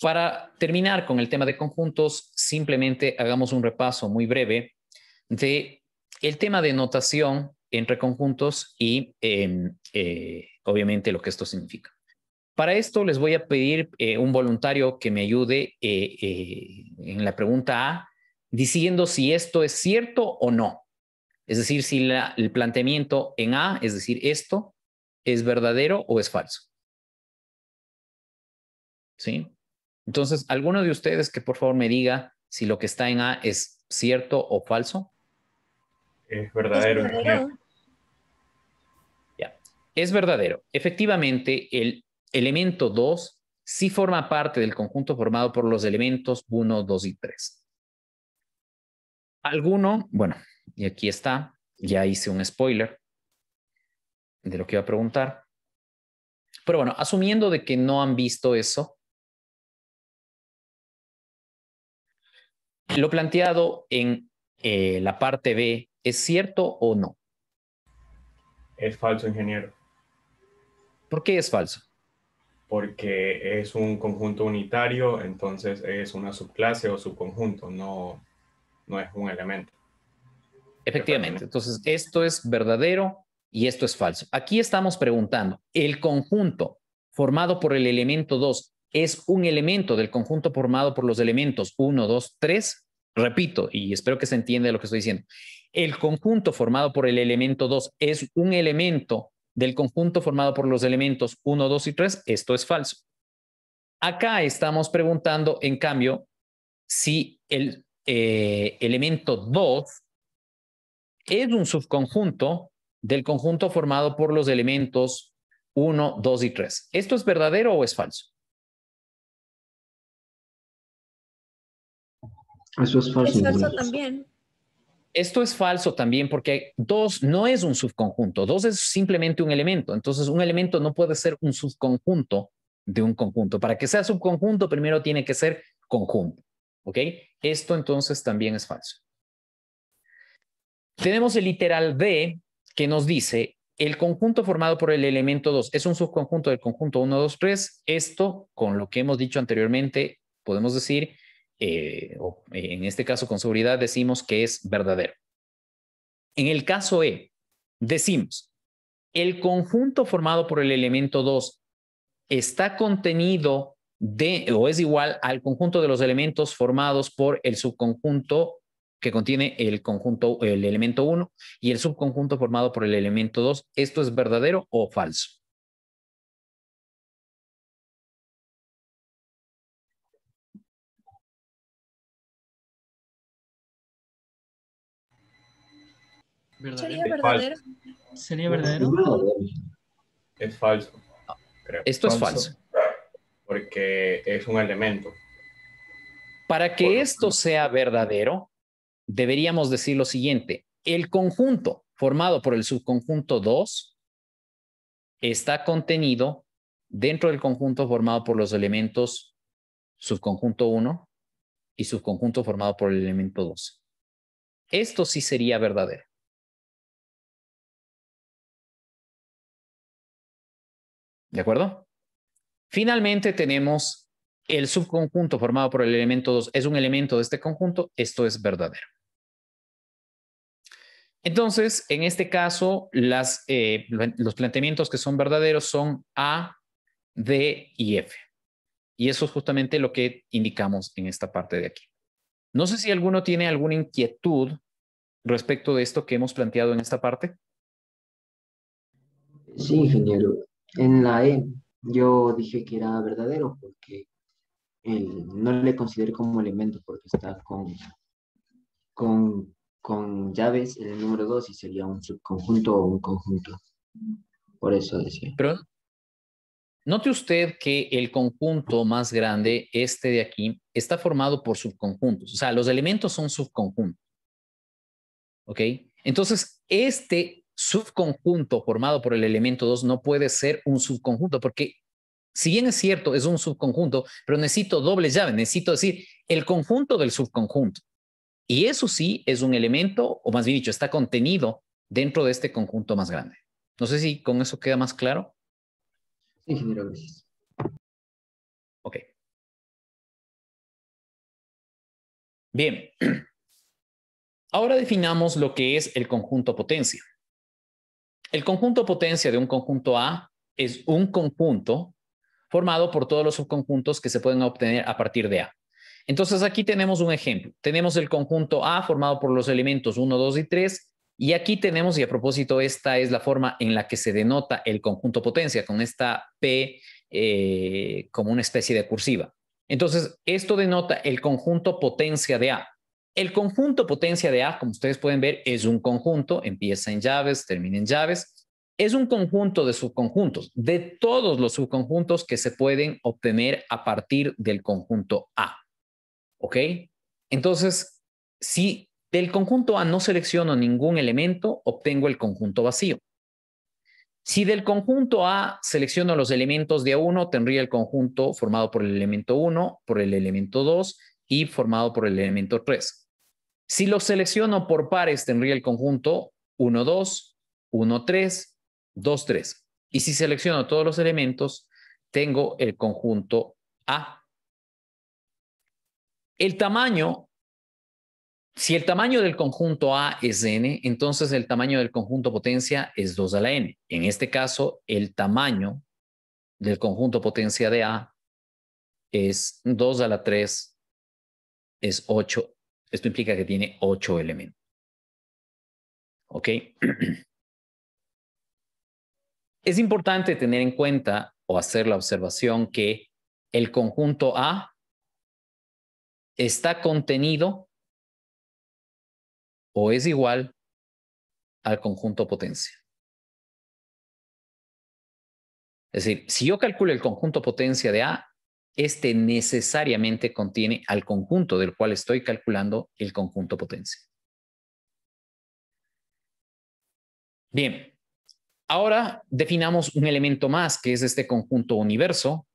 para terminar con el tema de conjuntos, simplemente hagamos un repaso muy breve de el tema de notación entre conjuntos y em, eh, obviamente lo que esto significa. Para esto les voy a pedir eh, un voluntario que me ayude eh, eh, en la pregunta A, diciendo si esto es cierto o no. Es decir, si el planteamiento en A, es decir, esto, es verdadero o es falso. ¿Sí? Entonces, ¿alguno de ustedes que por favor me diga si lo que está en A es cierto o falso? Es verdadero. Ya. Es verdadero. Efectivamente, el elemento 2 sí forma parte del conjunto formado por los elementos 1, 2 y 3. Alguno, bueno, y aquí está, ya hice un spoiler de lo que iba a preguntar. Pero bueno, asumiendo de que no han visto eso, lo planteado en eh, la parte B, ¿es cierto o no? Es falso, ingeniero. ¿Por qué es falso? porque es un conjunto unitario, entonces es una subclase o subconjunto, no, no es un elemento. Efectivamente, entonces esto es verdadero y esto es falso. Aquí estamos preguntando, ¿el conjunto formado por el elemento 2 es un elemento del conjunto formado por los elementos 1, 2, 3? Repito, y espero que se entienda lo que estoy diciendo. ¿El conjunto formado por el elemento 2 es un elemento del conjunto formado por los elementos 1, 2 y 3, esto es falso. Acá estamos preguntando, en cambio, si el eh, elemento 2 es un subconjunto del conjunto formado por los elementos 1, 2 y 3. ¿Esto es verdadero o es falso? Eso es falso. Es falso también esto es falso también porque dos no es un subconjunto, dos es simplemente un elemento. Entonces, un elemento no puede ser un subconjunto de un conjunto. Para que sea subconjunto, primero tiene que ser conjunto. ¿Ok? Esto entonces también es falso. Tenemos el literal D que nos dice el conjunto formado por el elemento 2 es un subconjunto del conjunto 1, 2, 3. Esto, con lo que hemos dicho anteriormente, podemos decir eh, o eh, en este caso con seguridad decimos que es verdadero. En el caso E, decimos, el conjunto formado por el elemento 2 está contenido de o es igual al conjunto de los elementos formados por el subconjunto que contiene el conjunto el elemento 1 y el subconjunto formado por el elemento 2. ¿Esto es verdadero o falso? Verdadero. ¿Sería verdadero? ¿Sería verdadero? Es falso. Esto es falso. Porque es un elemento. Para que esto sea verdadero, deberíamos decir lo siguiente. El conjunto formado por el subconjunto 2 está contenido dentro del conjunto formado por los elementos subconjunto 1 y subconjunto formado por el elemento 2. Esto sí sería verdadero. ¿De acuerdo? Finalmente tenemos el subconjunto formado por el elemento 2 es un elemento de este conjunto, esto es verdadero. Entonces, en este caso, eh, los planteamientos que son verdaderos son A, D y F. Y eso es justamente lo que indicamos en esta parte de aquí. No sé si alguno tiene alguna inquietud respecto de esto que hemos planteado en esta parte. Sí, ingeniero en la E yo dije que era verdadero porque no le consideré como elemento porque está con, con, con llaves en el número 2 y sería un subconjunto o un conjunto. Por eso decía. Pero note usted que el conjunto más grande, este de aquí, está formado por subconjuntos. O sea, los elementos son subconjuntos. ¿Ok? Entonces, este subconjunto formado por el elemento 2 no puede ser un subconjunto, porque si bien es cierto, es un subconjunto, pero necesito doble llave, necesito decir el conjunto del subconjunto. Y eso sí es un elemento, o más bien dicho, está contenido dentro de este conjunto más grande. No sé si con eso queda más claro. Sí, ingeniero, Ok. Bien. Ahora definamos lo que es el conjunto potencia. El conjunto potencia de un conjunto A es un conjunto formado por todos los subconjuntos que se pueden obtener a partir de A. Entonces aquí tenemos un ejemplo. Tenemos el conjunto A formado por los elementos 1, 2 y 3. Y aquí tenemos, y a propósito, esta es la forma en la que se denota el conjunto potencia, con esta P eh, como una especie de cursiva. Entonces, esto denota el conjunto potencia de A. El conjunto potencia de A, como ustedes pueden ver, es un conjunto, empieza en llaves, termina en llaves. Es un conjunto de subconjuntos, de todos los subconjuntos que se pueden obtener a partir del conjunto A. ¿Ok? Entonces, si del conjunto A no selecciono ningún elemento, obtengo el conjunto vacío. Si del conjunto A selecciono los elementos de A1, tendría el conjunto formado por el elemento 1, por el elemento 2 y formado por el elemento 3. Si lo selecciono por pares, tendría el conjunto 1, 2, 1, 3, 2, 3. Y si selecciono todos los elementos, tengo el conjunto A. El tamaño, si el tamaño del conjunto A es n, entonces el tamaño del conjunto potencia es 2 a la n. En este caso, el tamaño del conjunto potencia de A es 2 a la 3, es 8 esto implica que tiene ocho elementos. ¿Ok? Es importante tener en cuenta o hacer la observación que el conjunto A está contenido o es igual al conjunto potencia. Es decir, si yo calculo el conjunto potencia de A, este necesariamente contiene al conjunto del cual estoy calculando el conjunto potencia. Bien, ahora definamos un elemento más que es este conjunto universo.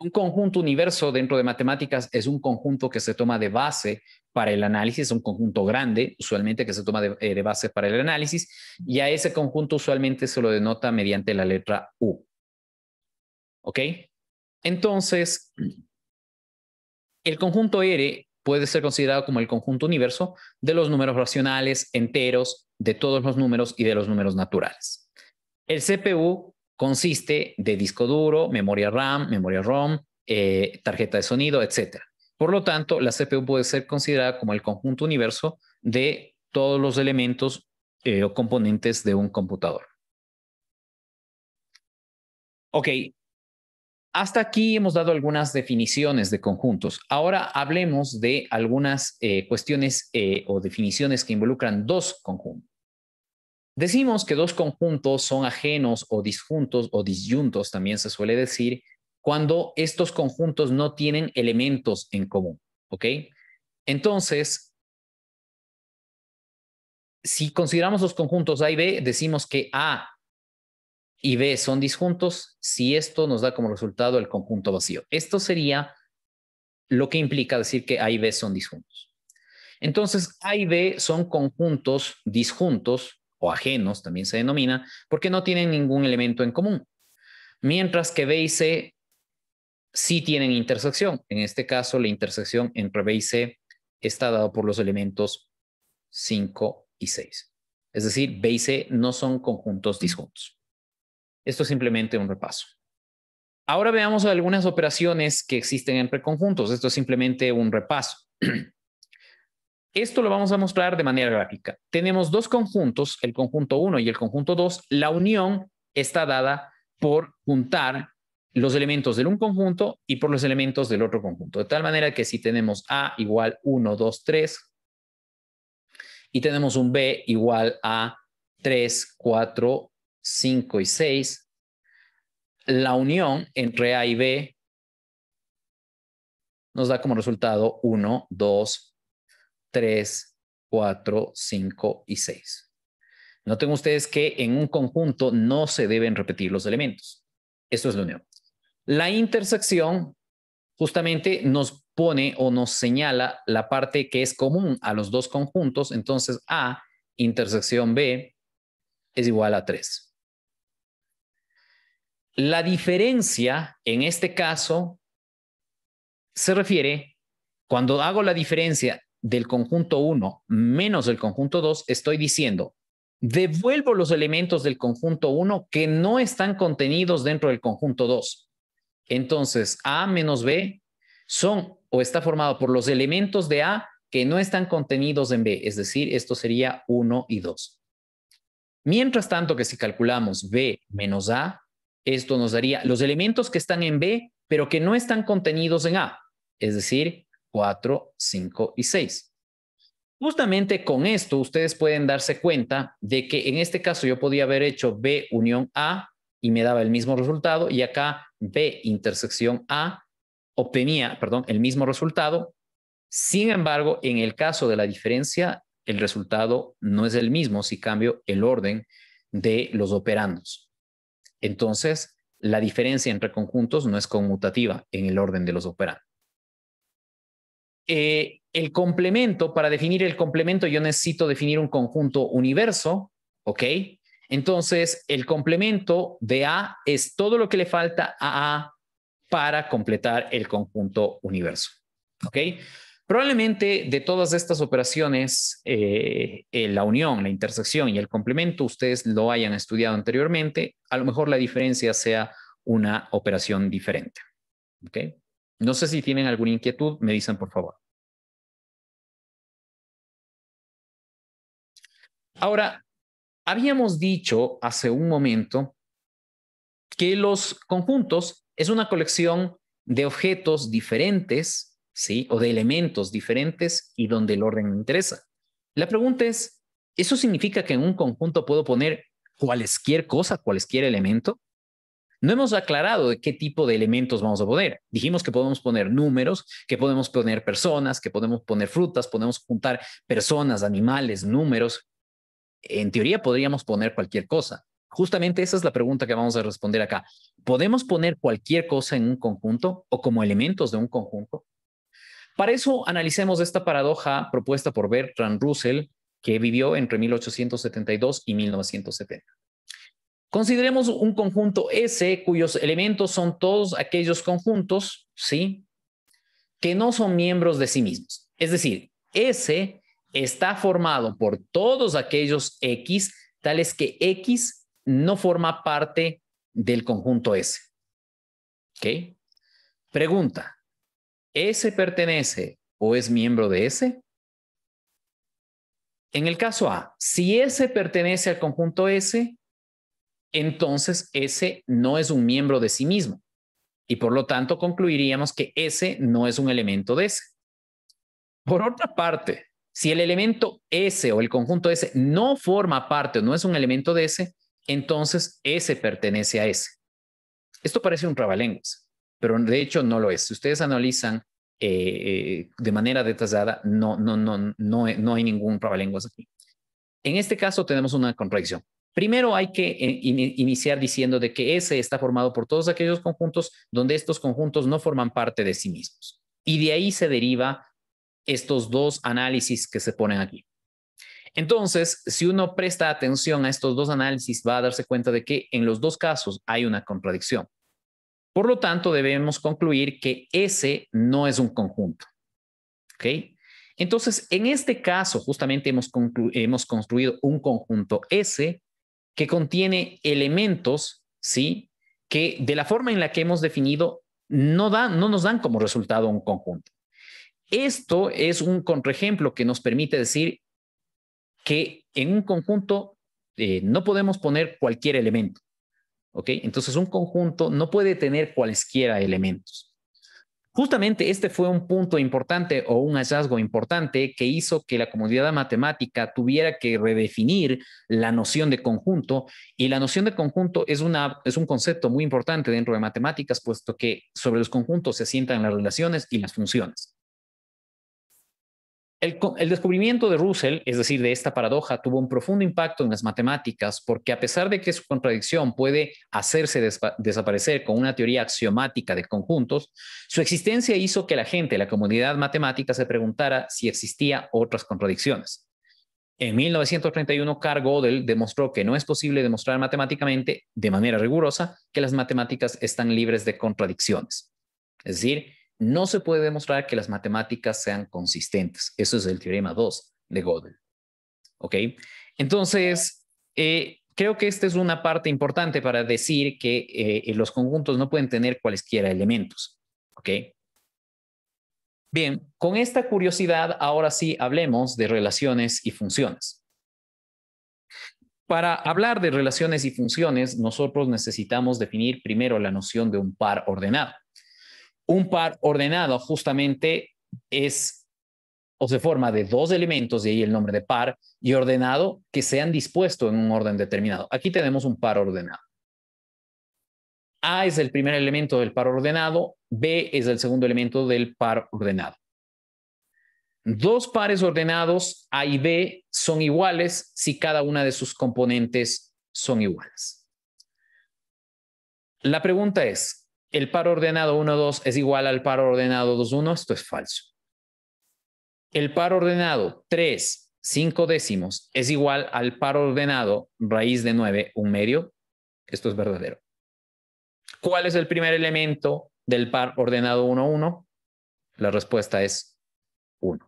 Un conjunto universo dentro de matemáticas es un conjunto que se toma de base para el análisis, un conjunto grande, usualmente que se toma de, eh, de base para el análisis, y a ese conjunto usualmente se lo denota mediante la letra U. ¿Ok? Entonces, el conjunto R e puede ser considerado como el conjunto universo de los números racionales enteros, de todos los números y de los números naturales. El CPU consiste de disco duro, memoria RAM, memoria ROM, eh, tarjeta de sonido, etc. Por lo tanto, la CPU puede ser considerada como el conjunto universo de todos los elementos eh, o componentes de un computador. Ok, hasta aquí hemos dado algunas definiciones de conjuntos. Ahora hablemos de algunas eh, cuestiones eh, o definiciones que involucran dos conjuntos. Decimos que dos conjuntos son ajenos o disjuntos o disyuntos, también se suele decir, cuando estos conjuntos no tienen elementos en común. ¿Ok? Entonces, si consideramos los conjuntos A y B, decimos que A y B son disjuntos si esto nos da como resultado el conjunto vacío. Esto sería lo que implica decir que A y B son disjuntos. Entonces, A y B son conjuntos disjuntos o ajenos, también se denomina, porque no tienen ningún elemento en común. Mientras que B y C sí tienen intersección. En este caso, la intersección entre B y C está dada por los elementos 5 y 6. Es decir, B y C no son conjuntos disjuntos. Esto es simplemente un repaso. Ahora veamos algunas operaciones que existen entre conjuntos. Esto es simplemente un repaso. Esto lo vamos a mostrar de manera gráfica. Tenemos dos conjuntos, el conjunto 1 y el conjunto 2. La unión está dada por juntar los elementos de un conjunto y por los elementos del otro conjunto. De tal manera que si tenemos A igual 1, 2, 3 y tenemos un B igual a 3, 4, 5 y 6, la unión entre A y B nos da como resultado 1, 2, 3, 4, 5 y 6. Noten ustedes que en un conjunto no se deben repetir los elementos. Esto es la unión. La intersección justamente nos pone o nos señala la parte que es común a los dos conjuntos. Entonces A intersección B es igual a 3. La diferencia en este caso se refiere, cuando hago la diferencia del conjunto 1 menos el conjunto 2, estoy diciendo, devuelvo los elementos del conjunto 1 que no están contenidos dentro del conjunto 2. Entonces, A menos B son o está formado por los elementos de A que no están contenidos en B, es decir, esto sería 1 y 2. Mientras tanto que si calculamos B menos A, esto nos daría los elementos que están en B, pero que no están contenidos en A, es decir, 4, 5 y 6. Justamente con esto ustedes pueden darse cuenta de que en este caso yo podía haber hecho B unión A y me daba el mismo resultado y acá B intersección A obtenía, perdón, el mismo resultado. Sin embargo, en el caso de la diferencia, el resultado no es el mismo si cambio el orden de los operandos. Entonces, la diferencia entre conjuntos no es conmutativa en el orden de los operandos. Eh, el complemento, para definir el complemento, yo necesito definir un conjunto universo, ¿ok? Entonces, el complemento de A es todo lo que le falta a A para completar el conjunto universo, ¿ok? Probablemente de todas estas operaciones, eh, eh, la unión, la intersección y el complemento, ustedes lo hayan estudiado anteriormente, a lo mejor la diferencia sea una operación diferente. No sé si tienen alguna inquietud, me dicen por favor. Ahora, habíamos dicho hace un momento que los conjuntos es una colección de objetos diferentes ¿sí? O de elementos diferentes y donde el orden me interesa. La pregunta es, ¿eso significa que en un conjunto puedo poner cualesquier cosa, cualesquier elemento? No hemos aclarado de qué tipo de elementos vamos a poner. Dijimos que podemos poner números, que podemos poner personas, que podemos poner frutas, podemos juntar personas, animales, números. En teoría podríamos poner cualquier cosa. Justamente esa es la pregunta que vamos a responder acá. ¿Podemos poner cualquier cosa en un conjunto o como elementos de un conjunto? Para eso analicemos esta paradoja propuesta por Bertrand Russell, que vivió entre 1872 y 1970. Consideremos un conjunto S cuyos elementos son todos aquellos conjuntos, ¿sí? Que no son miembros de sí mismos. Es decir, S está formado por todos aquellos X, tales que X no forma parte del conjunto S. ¿Ok? Pregunta, ¿S pertenece o es miembro de S? En el caso A, si S pertenece al conjunto S, entonces S no es un miembro de sí mismo y por lo tanto concluiríamos que S no es un elemento de S. Por otra parte, si el elemento S o el conjunto S no forma parte o no es un elemento de S, entonces S pertenece a S. Esto parece un trabalenguas, pero de hecho no lo es. Si ustedes analizan eh, eh, de manera detallada, no, no, no, no, no hay ningún trabalenguas aquí. En este caso tenemos una contradicción. Primero hay que eh, iniciar diciendo de que S está formado por todos aquellos conjuntos donde estos conjuntos no forman parte de sí mismos. Y de ahí se deriva estos dos análisis que se ponen aquí. Entonces, si uno presta atención a estos dos análisis, va a darse cuenta de que en los dos casos hay una contradicción. Por lo tanto, debemos concluir que S no es un conjunto. ¿Ok? Entonces, en este caso, justamente hemos, construido un conjunto S que contiene elementos, ¿sí? Que de la forma en la que hemos definido no, no nos dan como resultado un conjunto. Esto es un contraejemplo que nos permite decir que en un conjunto eh, no podemos poner cualquier elemento, entonces un conjunto no puede tener cualesquiera elementos. Justamente este fue un punto importante o un hallazgo importante que hizo que la comunidad matemática tuviera que redefinir la noción de conjunto y la noción de conjunto es, es un concepto muy importante dentro de matemáticas puesto que sobre los conjuntos se asientan las relaciones y las funciones. El, descubrimiento de Russell, es decir, de esta paradoja, tuvo un profundo impacto en las matemáticas porque a pesar de que su contradicción puede hacerse desaparecer con una teoría axiomática de conjuntos, su existencia hizo que la gente, la comunidad matemática, se preguntara si existía otras contradicciones. En 1931, Carl Gödel demostró que no es posible demostrar matemáticamente, de manera rigurosa, que las matemáticas están libres de contradicciones. Es decir, no se puede demostrar que las matemáticas sean consistentes. Eso es el teorema 2 de Gödel. ¿Ok? Entonces, eh, creo que esta es una parte importante para decir que eh, los conjuntos no pueden tener cualesquiera elementos. ¿Ok? Bien, con esta curiosidad, ahora sí hablemos de relaciones y funciones. Para hablar de relaciones y funciones, nosotros necesitamos definir primero la noción de un par ordenado. Un par ordenado justamente es o se forma de dos elementos, de ahí el nombre de par, y ordenado que sean dispuestos en un orden determinado. Aquí tenemos un par ordenado. A es el primer elemento del par ordenado, B es el segundo elemento del par ordenado. Dos pares ordenados A y B son iguales si cada una de sus componentes son iguales. La pregunta es, el par ordenado 1-2 es igual al par ordenado 2-1, esto es falso. El par ordenado 3, 5 décimos es igual al par ordenado raíz de 9, 1 medio, esto es verdadero. ¿Cuál es el primer elemento del par ordenado 1, 1? La respuesta es 1.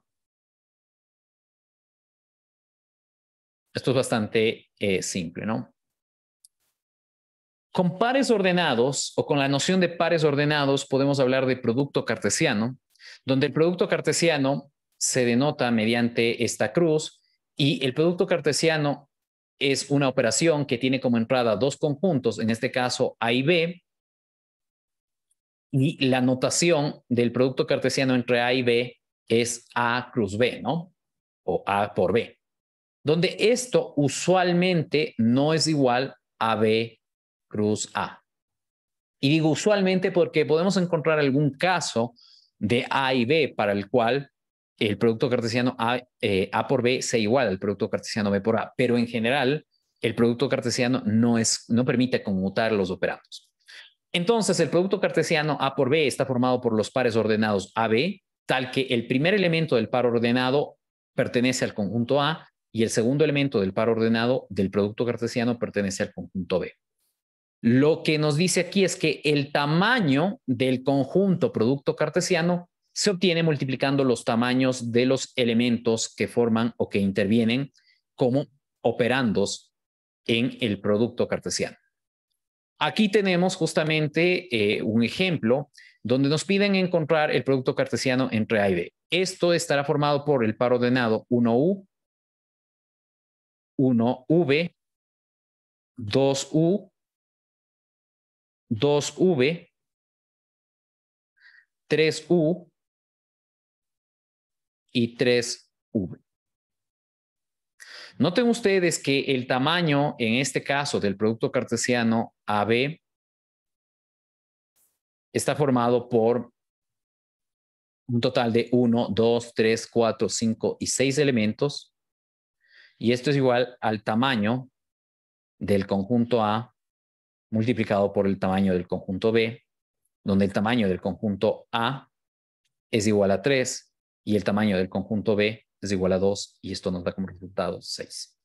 Esto es bastante eh, simple, ¿no? Con pares ordenados o con la noción de pares ordenados podemos hablar de producto cartesiano, donde el producto cartesiano se denota mediante esta cruz y el producto cartesiano es una operación que tiene como entrada dos conjuntos, en este caso A y B, y la notación del producto cartesiano entre A y B es A cruz B, ¿no? O A por B, donde esto usualmente no es igual a B cruz A. Y digo usualmente porque podemos encontrar algún caso de A y B para el cual el producto cartesiano eh, A, por B sea igual al producto cartesiano B por A, pero en general el producto cartesiano no, es, no permite conmutar los operandos. Entonces, el producto cartesiano A por B está formado por los pares ordenados AB, tal que el primer elemento del par ordenado pertenece al conjunto A y el segundo elemento del par ordenado del producto cartesiano pertenece al conjunto B. Lo que nos dice aquí es que el tamaño del conjunto producto cartesiano se obtiene multiplicando los tamaños de los elementos que forman o que intervienen como operandos en el producto cartesiano. Aquí tenemos justamente eh, un ejemplo donde nos piden encontrar el producto cartesiano entre A y B. Esto estará formado por el par ordenado 1U, 1V, 2U 2V, 3U y 3V. Noten ustedes que el tamaño, en este caso, del producto cartesiano AB está formado por un total de 1, 2, 3, 4, 5 y 6 elementos. Y esto es igual al tamaño del conjunto A multiplicado por el tamaño del conjunto B, donde el tamaño del conjunto A es igual a 3 y el tamaño del conjunto B es igual a 2 y esto nos da como resultado 6.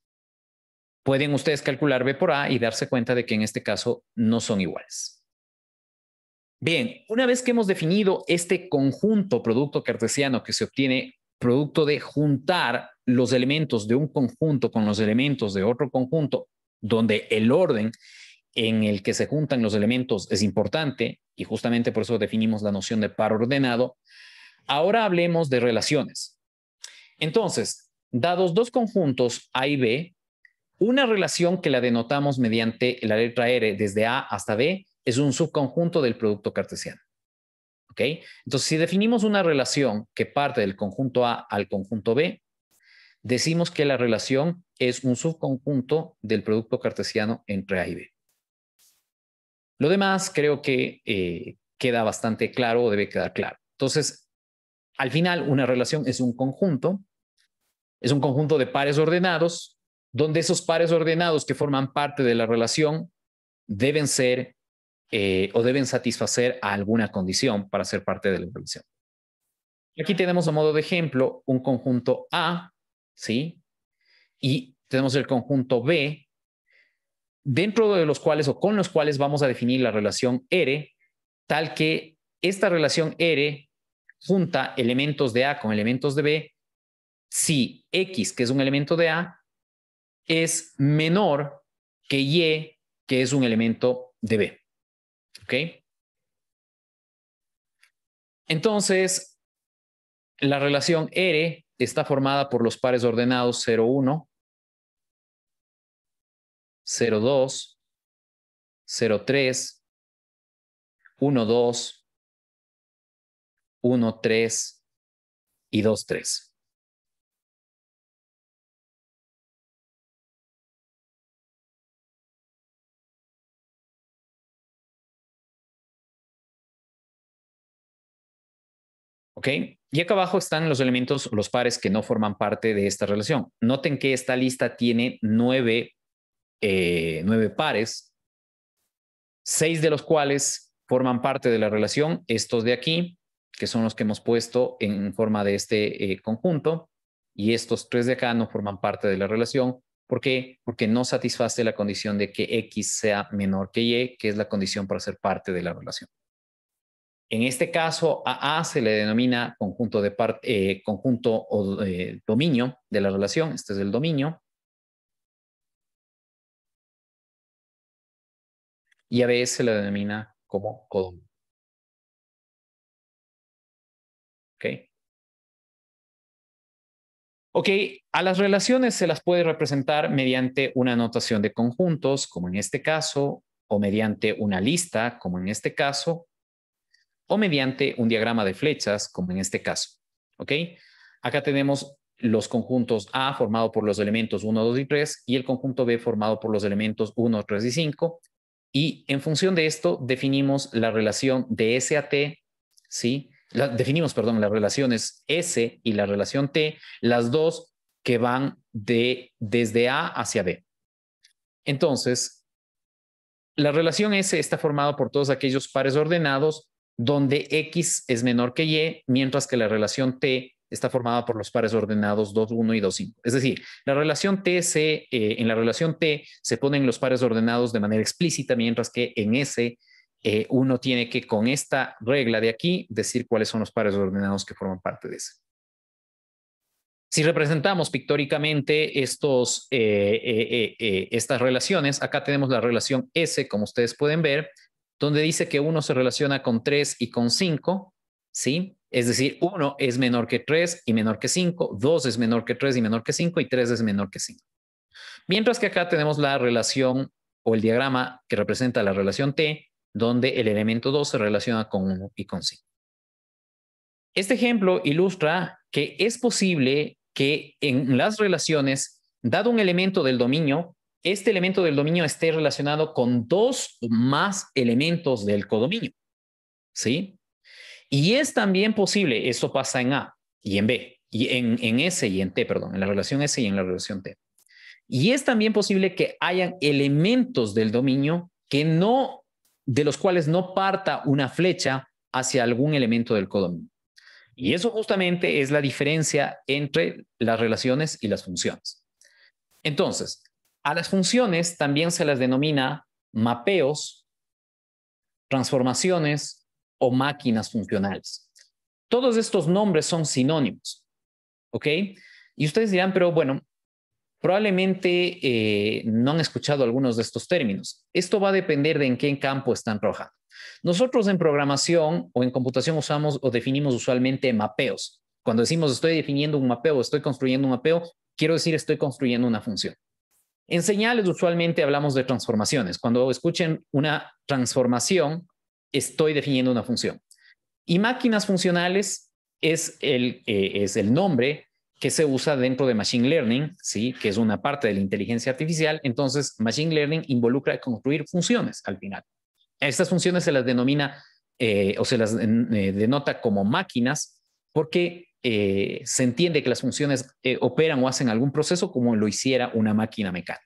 Pueden ustedes calcular B por A y darse cuenta de que en este caso no son iguales. Bien, una vez que hemos definido este conjunto producto cartesiano que se obtiene producto de juntar los elementos de un conjunto con los elementos de otro conjunto, donde el orden en el que se juntan los elementos es importante y justamente por eso definimos la noción de par ordenado. Ahora hablemos de relaciones. Entonces, dados dos conjuntos A y B, una relación que la denotamos mediante la letra R desde A hasta B es un subconjunto del producto cartesiano. Entonces, si definimos una relación que parte del conjunto A al conjunto B, decimos que la relación es un subconjunto del producto cartesiano entre A y B. Lo demás creo que eh, queda bastante claro o debe quedar claro. Entonces, al final, una relación es un conjunto, es un conjunto de pares ordenados, donde esos pares ordenados que forman parte de la relación deben ser eh, o deben satisfacer alguna condición para ser parte de la relación. Aquí tenemos a modo de ejemplo un conjunto A, ¿sí? Y tenemos el conjunto B, dentro de los cuales o con los cuales vamos a definir la relación R, tal que esta relación R junta elementos de A con elementos de B si X, que es un elemento de A, es menor que Y, que es un elemento de B. Entonces, la relación R está formada por los pares ordenados 0, 1, 0, 02, 03, 12, 13 y 23. ¿Ok? Y acá abajo están los elementos, los pares que no forman parte de esta relación. Noten que esta lista tiene nueve eh, nueve pares, seis de los cuales forman parte de la relación, estos de aquí, que son los que hemos puesto en forma de este eh, conjunto, y estos tres de acá no forman parte de la relación. ¿Por qué? Porque no satisface la condición de que X sea menor que Y, que es la condición para ser parte de la relación. En este caso, a A se le denomina conjunto, de eh, conjunto o dominio de la relación, este es el dominio, y a veces se la denomina como codón. ¿Ok? Ok, a las relaciones se las puede representar mediante una anotación de conjuntos, como en este caso, o mediante una lista, como en este caso, o mediante un diagrama de flechas, como en este caso. ¿Ok? Acá tenemos los conjuntos A formado por los elementos 1, 2 y 3 y el conjunto B formado por los elementos 1, 3 y 5 y en función de esto, definimos la relación de S a T, ¿sí? definimos, perdón, las relaciones S y la relación T, las dos que van de, desde A hacia B. Entonces, la relación S está formada por todos aquellos pares ordenados donde X es menor que Y, mientras que la relación T está formada por los pares ordenados 2, 1 y 2, 5. Es decir, la relación T eh, en la relación T se ponen los pares ordenados de manera explícita, mientras que en S eh, uno tiene que con esta regla de aquí decir cuáles son los pares ordenados que forman parte de S. Si representamos pictóricamente estos, eh, estas relaciones, acá tenemos la relación S, como ustedes pueden ver, donde dice que uno se relaciona con 3 y con 5, ¿sí? Es decir, 1 es menor que 3 y menor que 5, 2 es menor que 3 y menor que 5 y 3 es menor que 5. Mientras que acá tenemos la relación o el diagrama que representa la relación T, donde el elemento 2 se relaciona con 1 y con 5. Este ejemplo ilustra que es posible que en las relaciones, dado un elemento del dominio, este elemento del dominio esté relacionado con dos o más elementos del codominio. ¿Sí? Y es también posible, eso pasa en A y en B, y en, S y en T, perdón, en la relación S y en la relación T. Y es también posible que hayan elementos del dominio que no, de los cuales no parta una flecha hacia algún elemento del codominio. Y eso justamente es la diferencia entre las relaciones y las funciones. Entonces, a las funciones también se las denomina mapeos, transformaciones o máquinas funcionales. Todos estos nombres son sinónimos, ¿ok? Y ustedes dirán, pero bueno, probablemente eh, no han escuchado algunos de estos términos. Esto va a depender de en qué campo están trabajando. Nosotros en programación o en computación usamos o definimos usualmente mapeos. Cuando decimos estoy definiendo un mapeo, estoy construyendo un mapeo, quiero decir estoy construyendo una función. En señales usualmente hablamos de transformaciones. Cuando escuchen una transformación, estoy definiendo una función. Y máquinas funcionales es el, eh, es el nombre que se usa dentro de Machine Learning, ¿sí? que es una parte de la inteligencia artificial. Entonces, Machine Learning involucra construir funciones al final. Estas funciones se las denomina eh, o se las eh, denota como máquinas porque se entiende que las funciones operan o hacen algún proceso como lo hiciera una máquina mecánica.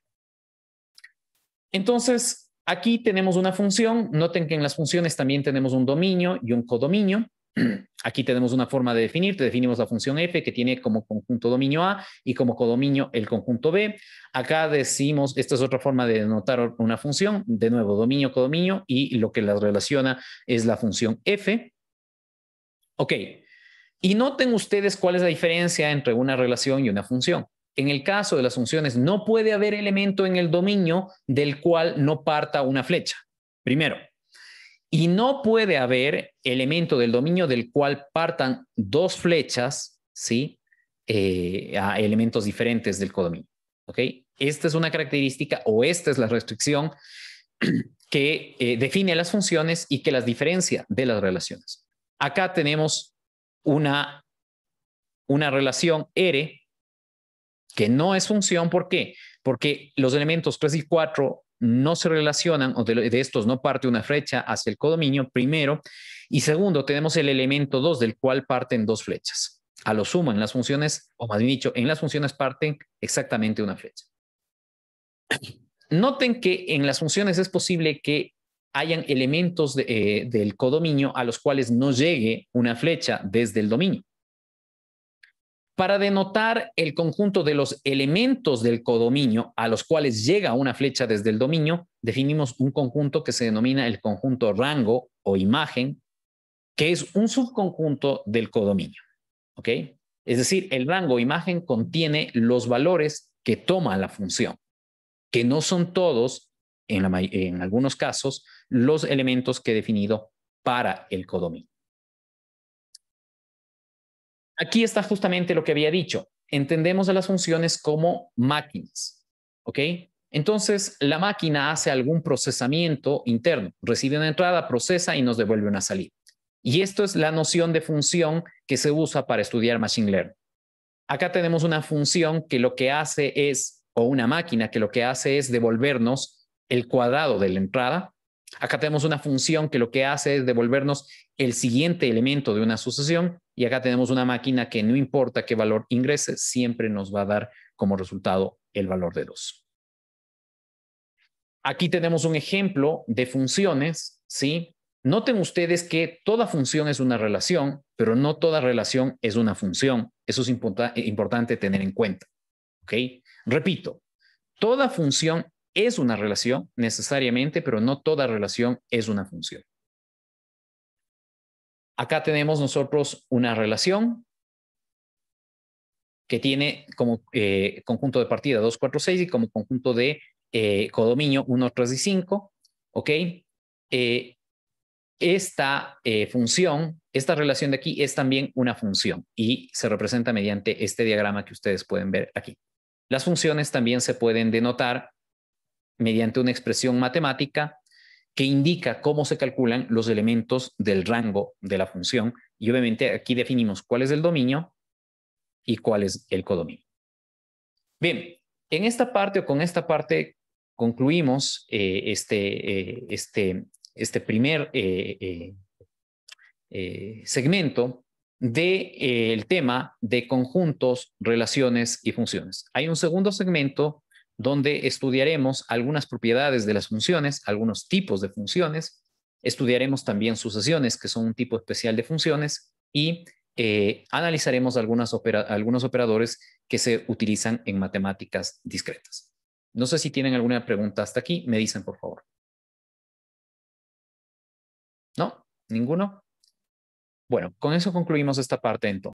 Entonces, Aquí tenemos una función. Noten que en las funciones también tenemos un dominio y un codominio. Aquí tenemos una forma de definir, definimos la función f que tiene como conjunto dominio A y como codominio el conjunto B. Acá decimos, esta es otra forma de denotar una función, de nuevo dominio, codominio y lo que las relaciona es la función f. Ok, y noten ustedes cuál es la diferencia entre una relación y una función en el caso de las funciones, no puede haber elemento en el dominio del cual no parta una flecha. Primero. Y no puede haber elemento del dominio del cual partan dos flechas, ¿sí? Eh, a elementos diferentes del codominio. ¿Ok? Esta es una característica o esta es la restricción que eh, define las funciones y que las diferencia de las relaciones. Acá tenemos una, una relación R que no es función. ¿Por qué? Porque los elementos 3 y 4 no se relacionan, o de, estos no parte una flecha hacia el codominio, primero. Y segundo, tenemos el elemento 2, del cual parten dos flechas. A lo sumo, en las funciones, o más bien dicho, en las funciones parten exactamente una flecha. Noten que en las funciones es posible que hayan elementos eh, del codominio a los cuales no llegue una flecha desde el dominio para denotar el conjunto de los elementos del codominio a los cuales llega una flecha desde el dominio, definimos un conjunto que se denomina el conjunto rango o imagen, que es un subconjunto del codominio. ¿Ok? Es decir, el rango imagen contiene los valores que toma la función, que no son todos, en algunos casos, los elementos que he definido para el codominio. Aquí está justamente lo que había dicho. Entendemos a las funciones como máquinas, ¿ok? Entonces, la máquina hace algún procesamiento interno, recibe una entrada, procesa y nos devuelve una salida. Y esto es la noción de función que se usa para estudiar Machine Learning. Acá tenemos una función que lo que hace es, o una máquina que lo que hace es devolvernos el cuadrado de la entrada. Acá tenemos una función que lo que hace es devolvernos el siguiente elemento de una sucesión. Y acá tenemos una máquina que no importa qué valor ingrese, siempre nos va a dar como resultado el valor de 2. Aquí tenemos un ejemplo de funciones, ¿sí? Noten ustedes que toda función es una relación, pero no toda relación es una función. Eso es eh, importante tener en cuenta, Repito, toda función es una relación necesariamente, pero no toda relación es una función. Acá tenemos nosotros una relación que tiene como eh, conjunto de partida 2, 4, 6 y como conjunto de eh, codominio 1, 3 y 5. ¿Ok? Eh, esta función, esta relación de aquí es también una función y se representa mediante este diagrama que ustedes pueden ver aquí. Las funciones también se pueden denotar mediante una expresión matemática que indica cómo se calculan los elementos del rango de la función. Y obviamente aquí definimos cuál es el dominio y cuál es el codominio. Bien, en esta parte o con esta parte concluimos eh, este, eh, este, este, primer eh, segmento del tema de conjuntos, relaciones y funciones. Hay un segundo segmento donde estudiaremos algunas propiedades de las funciones, algunos tipos de funciones, estudiaremos también sucesiones, que son un tipo especial de funciones, y eh, analizaremos algunos operadores que se utilizan en matemáticas discretas. No sé si tienen alguna pregunta hasta aquí, me dicen por favor. ¿No? ¿Ninguno? Bueno, con eso concluimos esta parte entonces.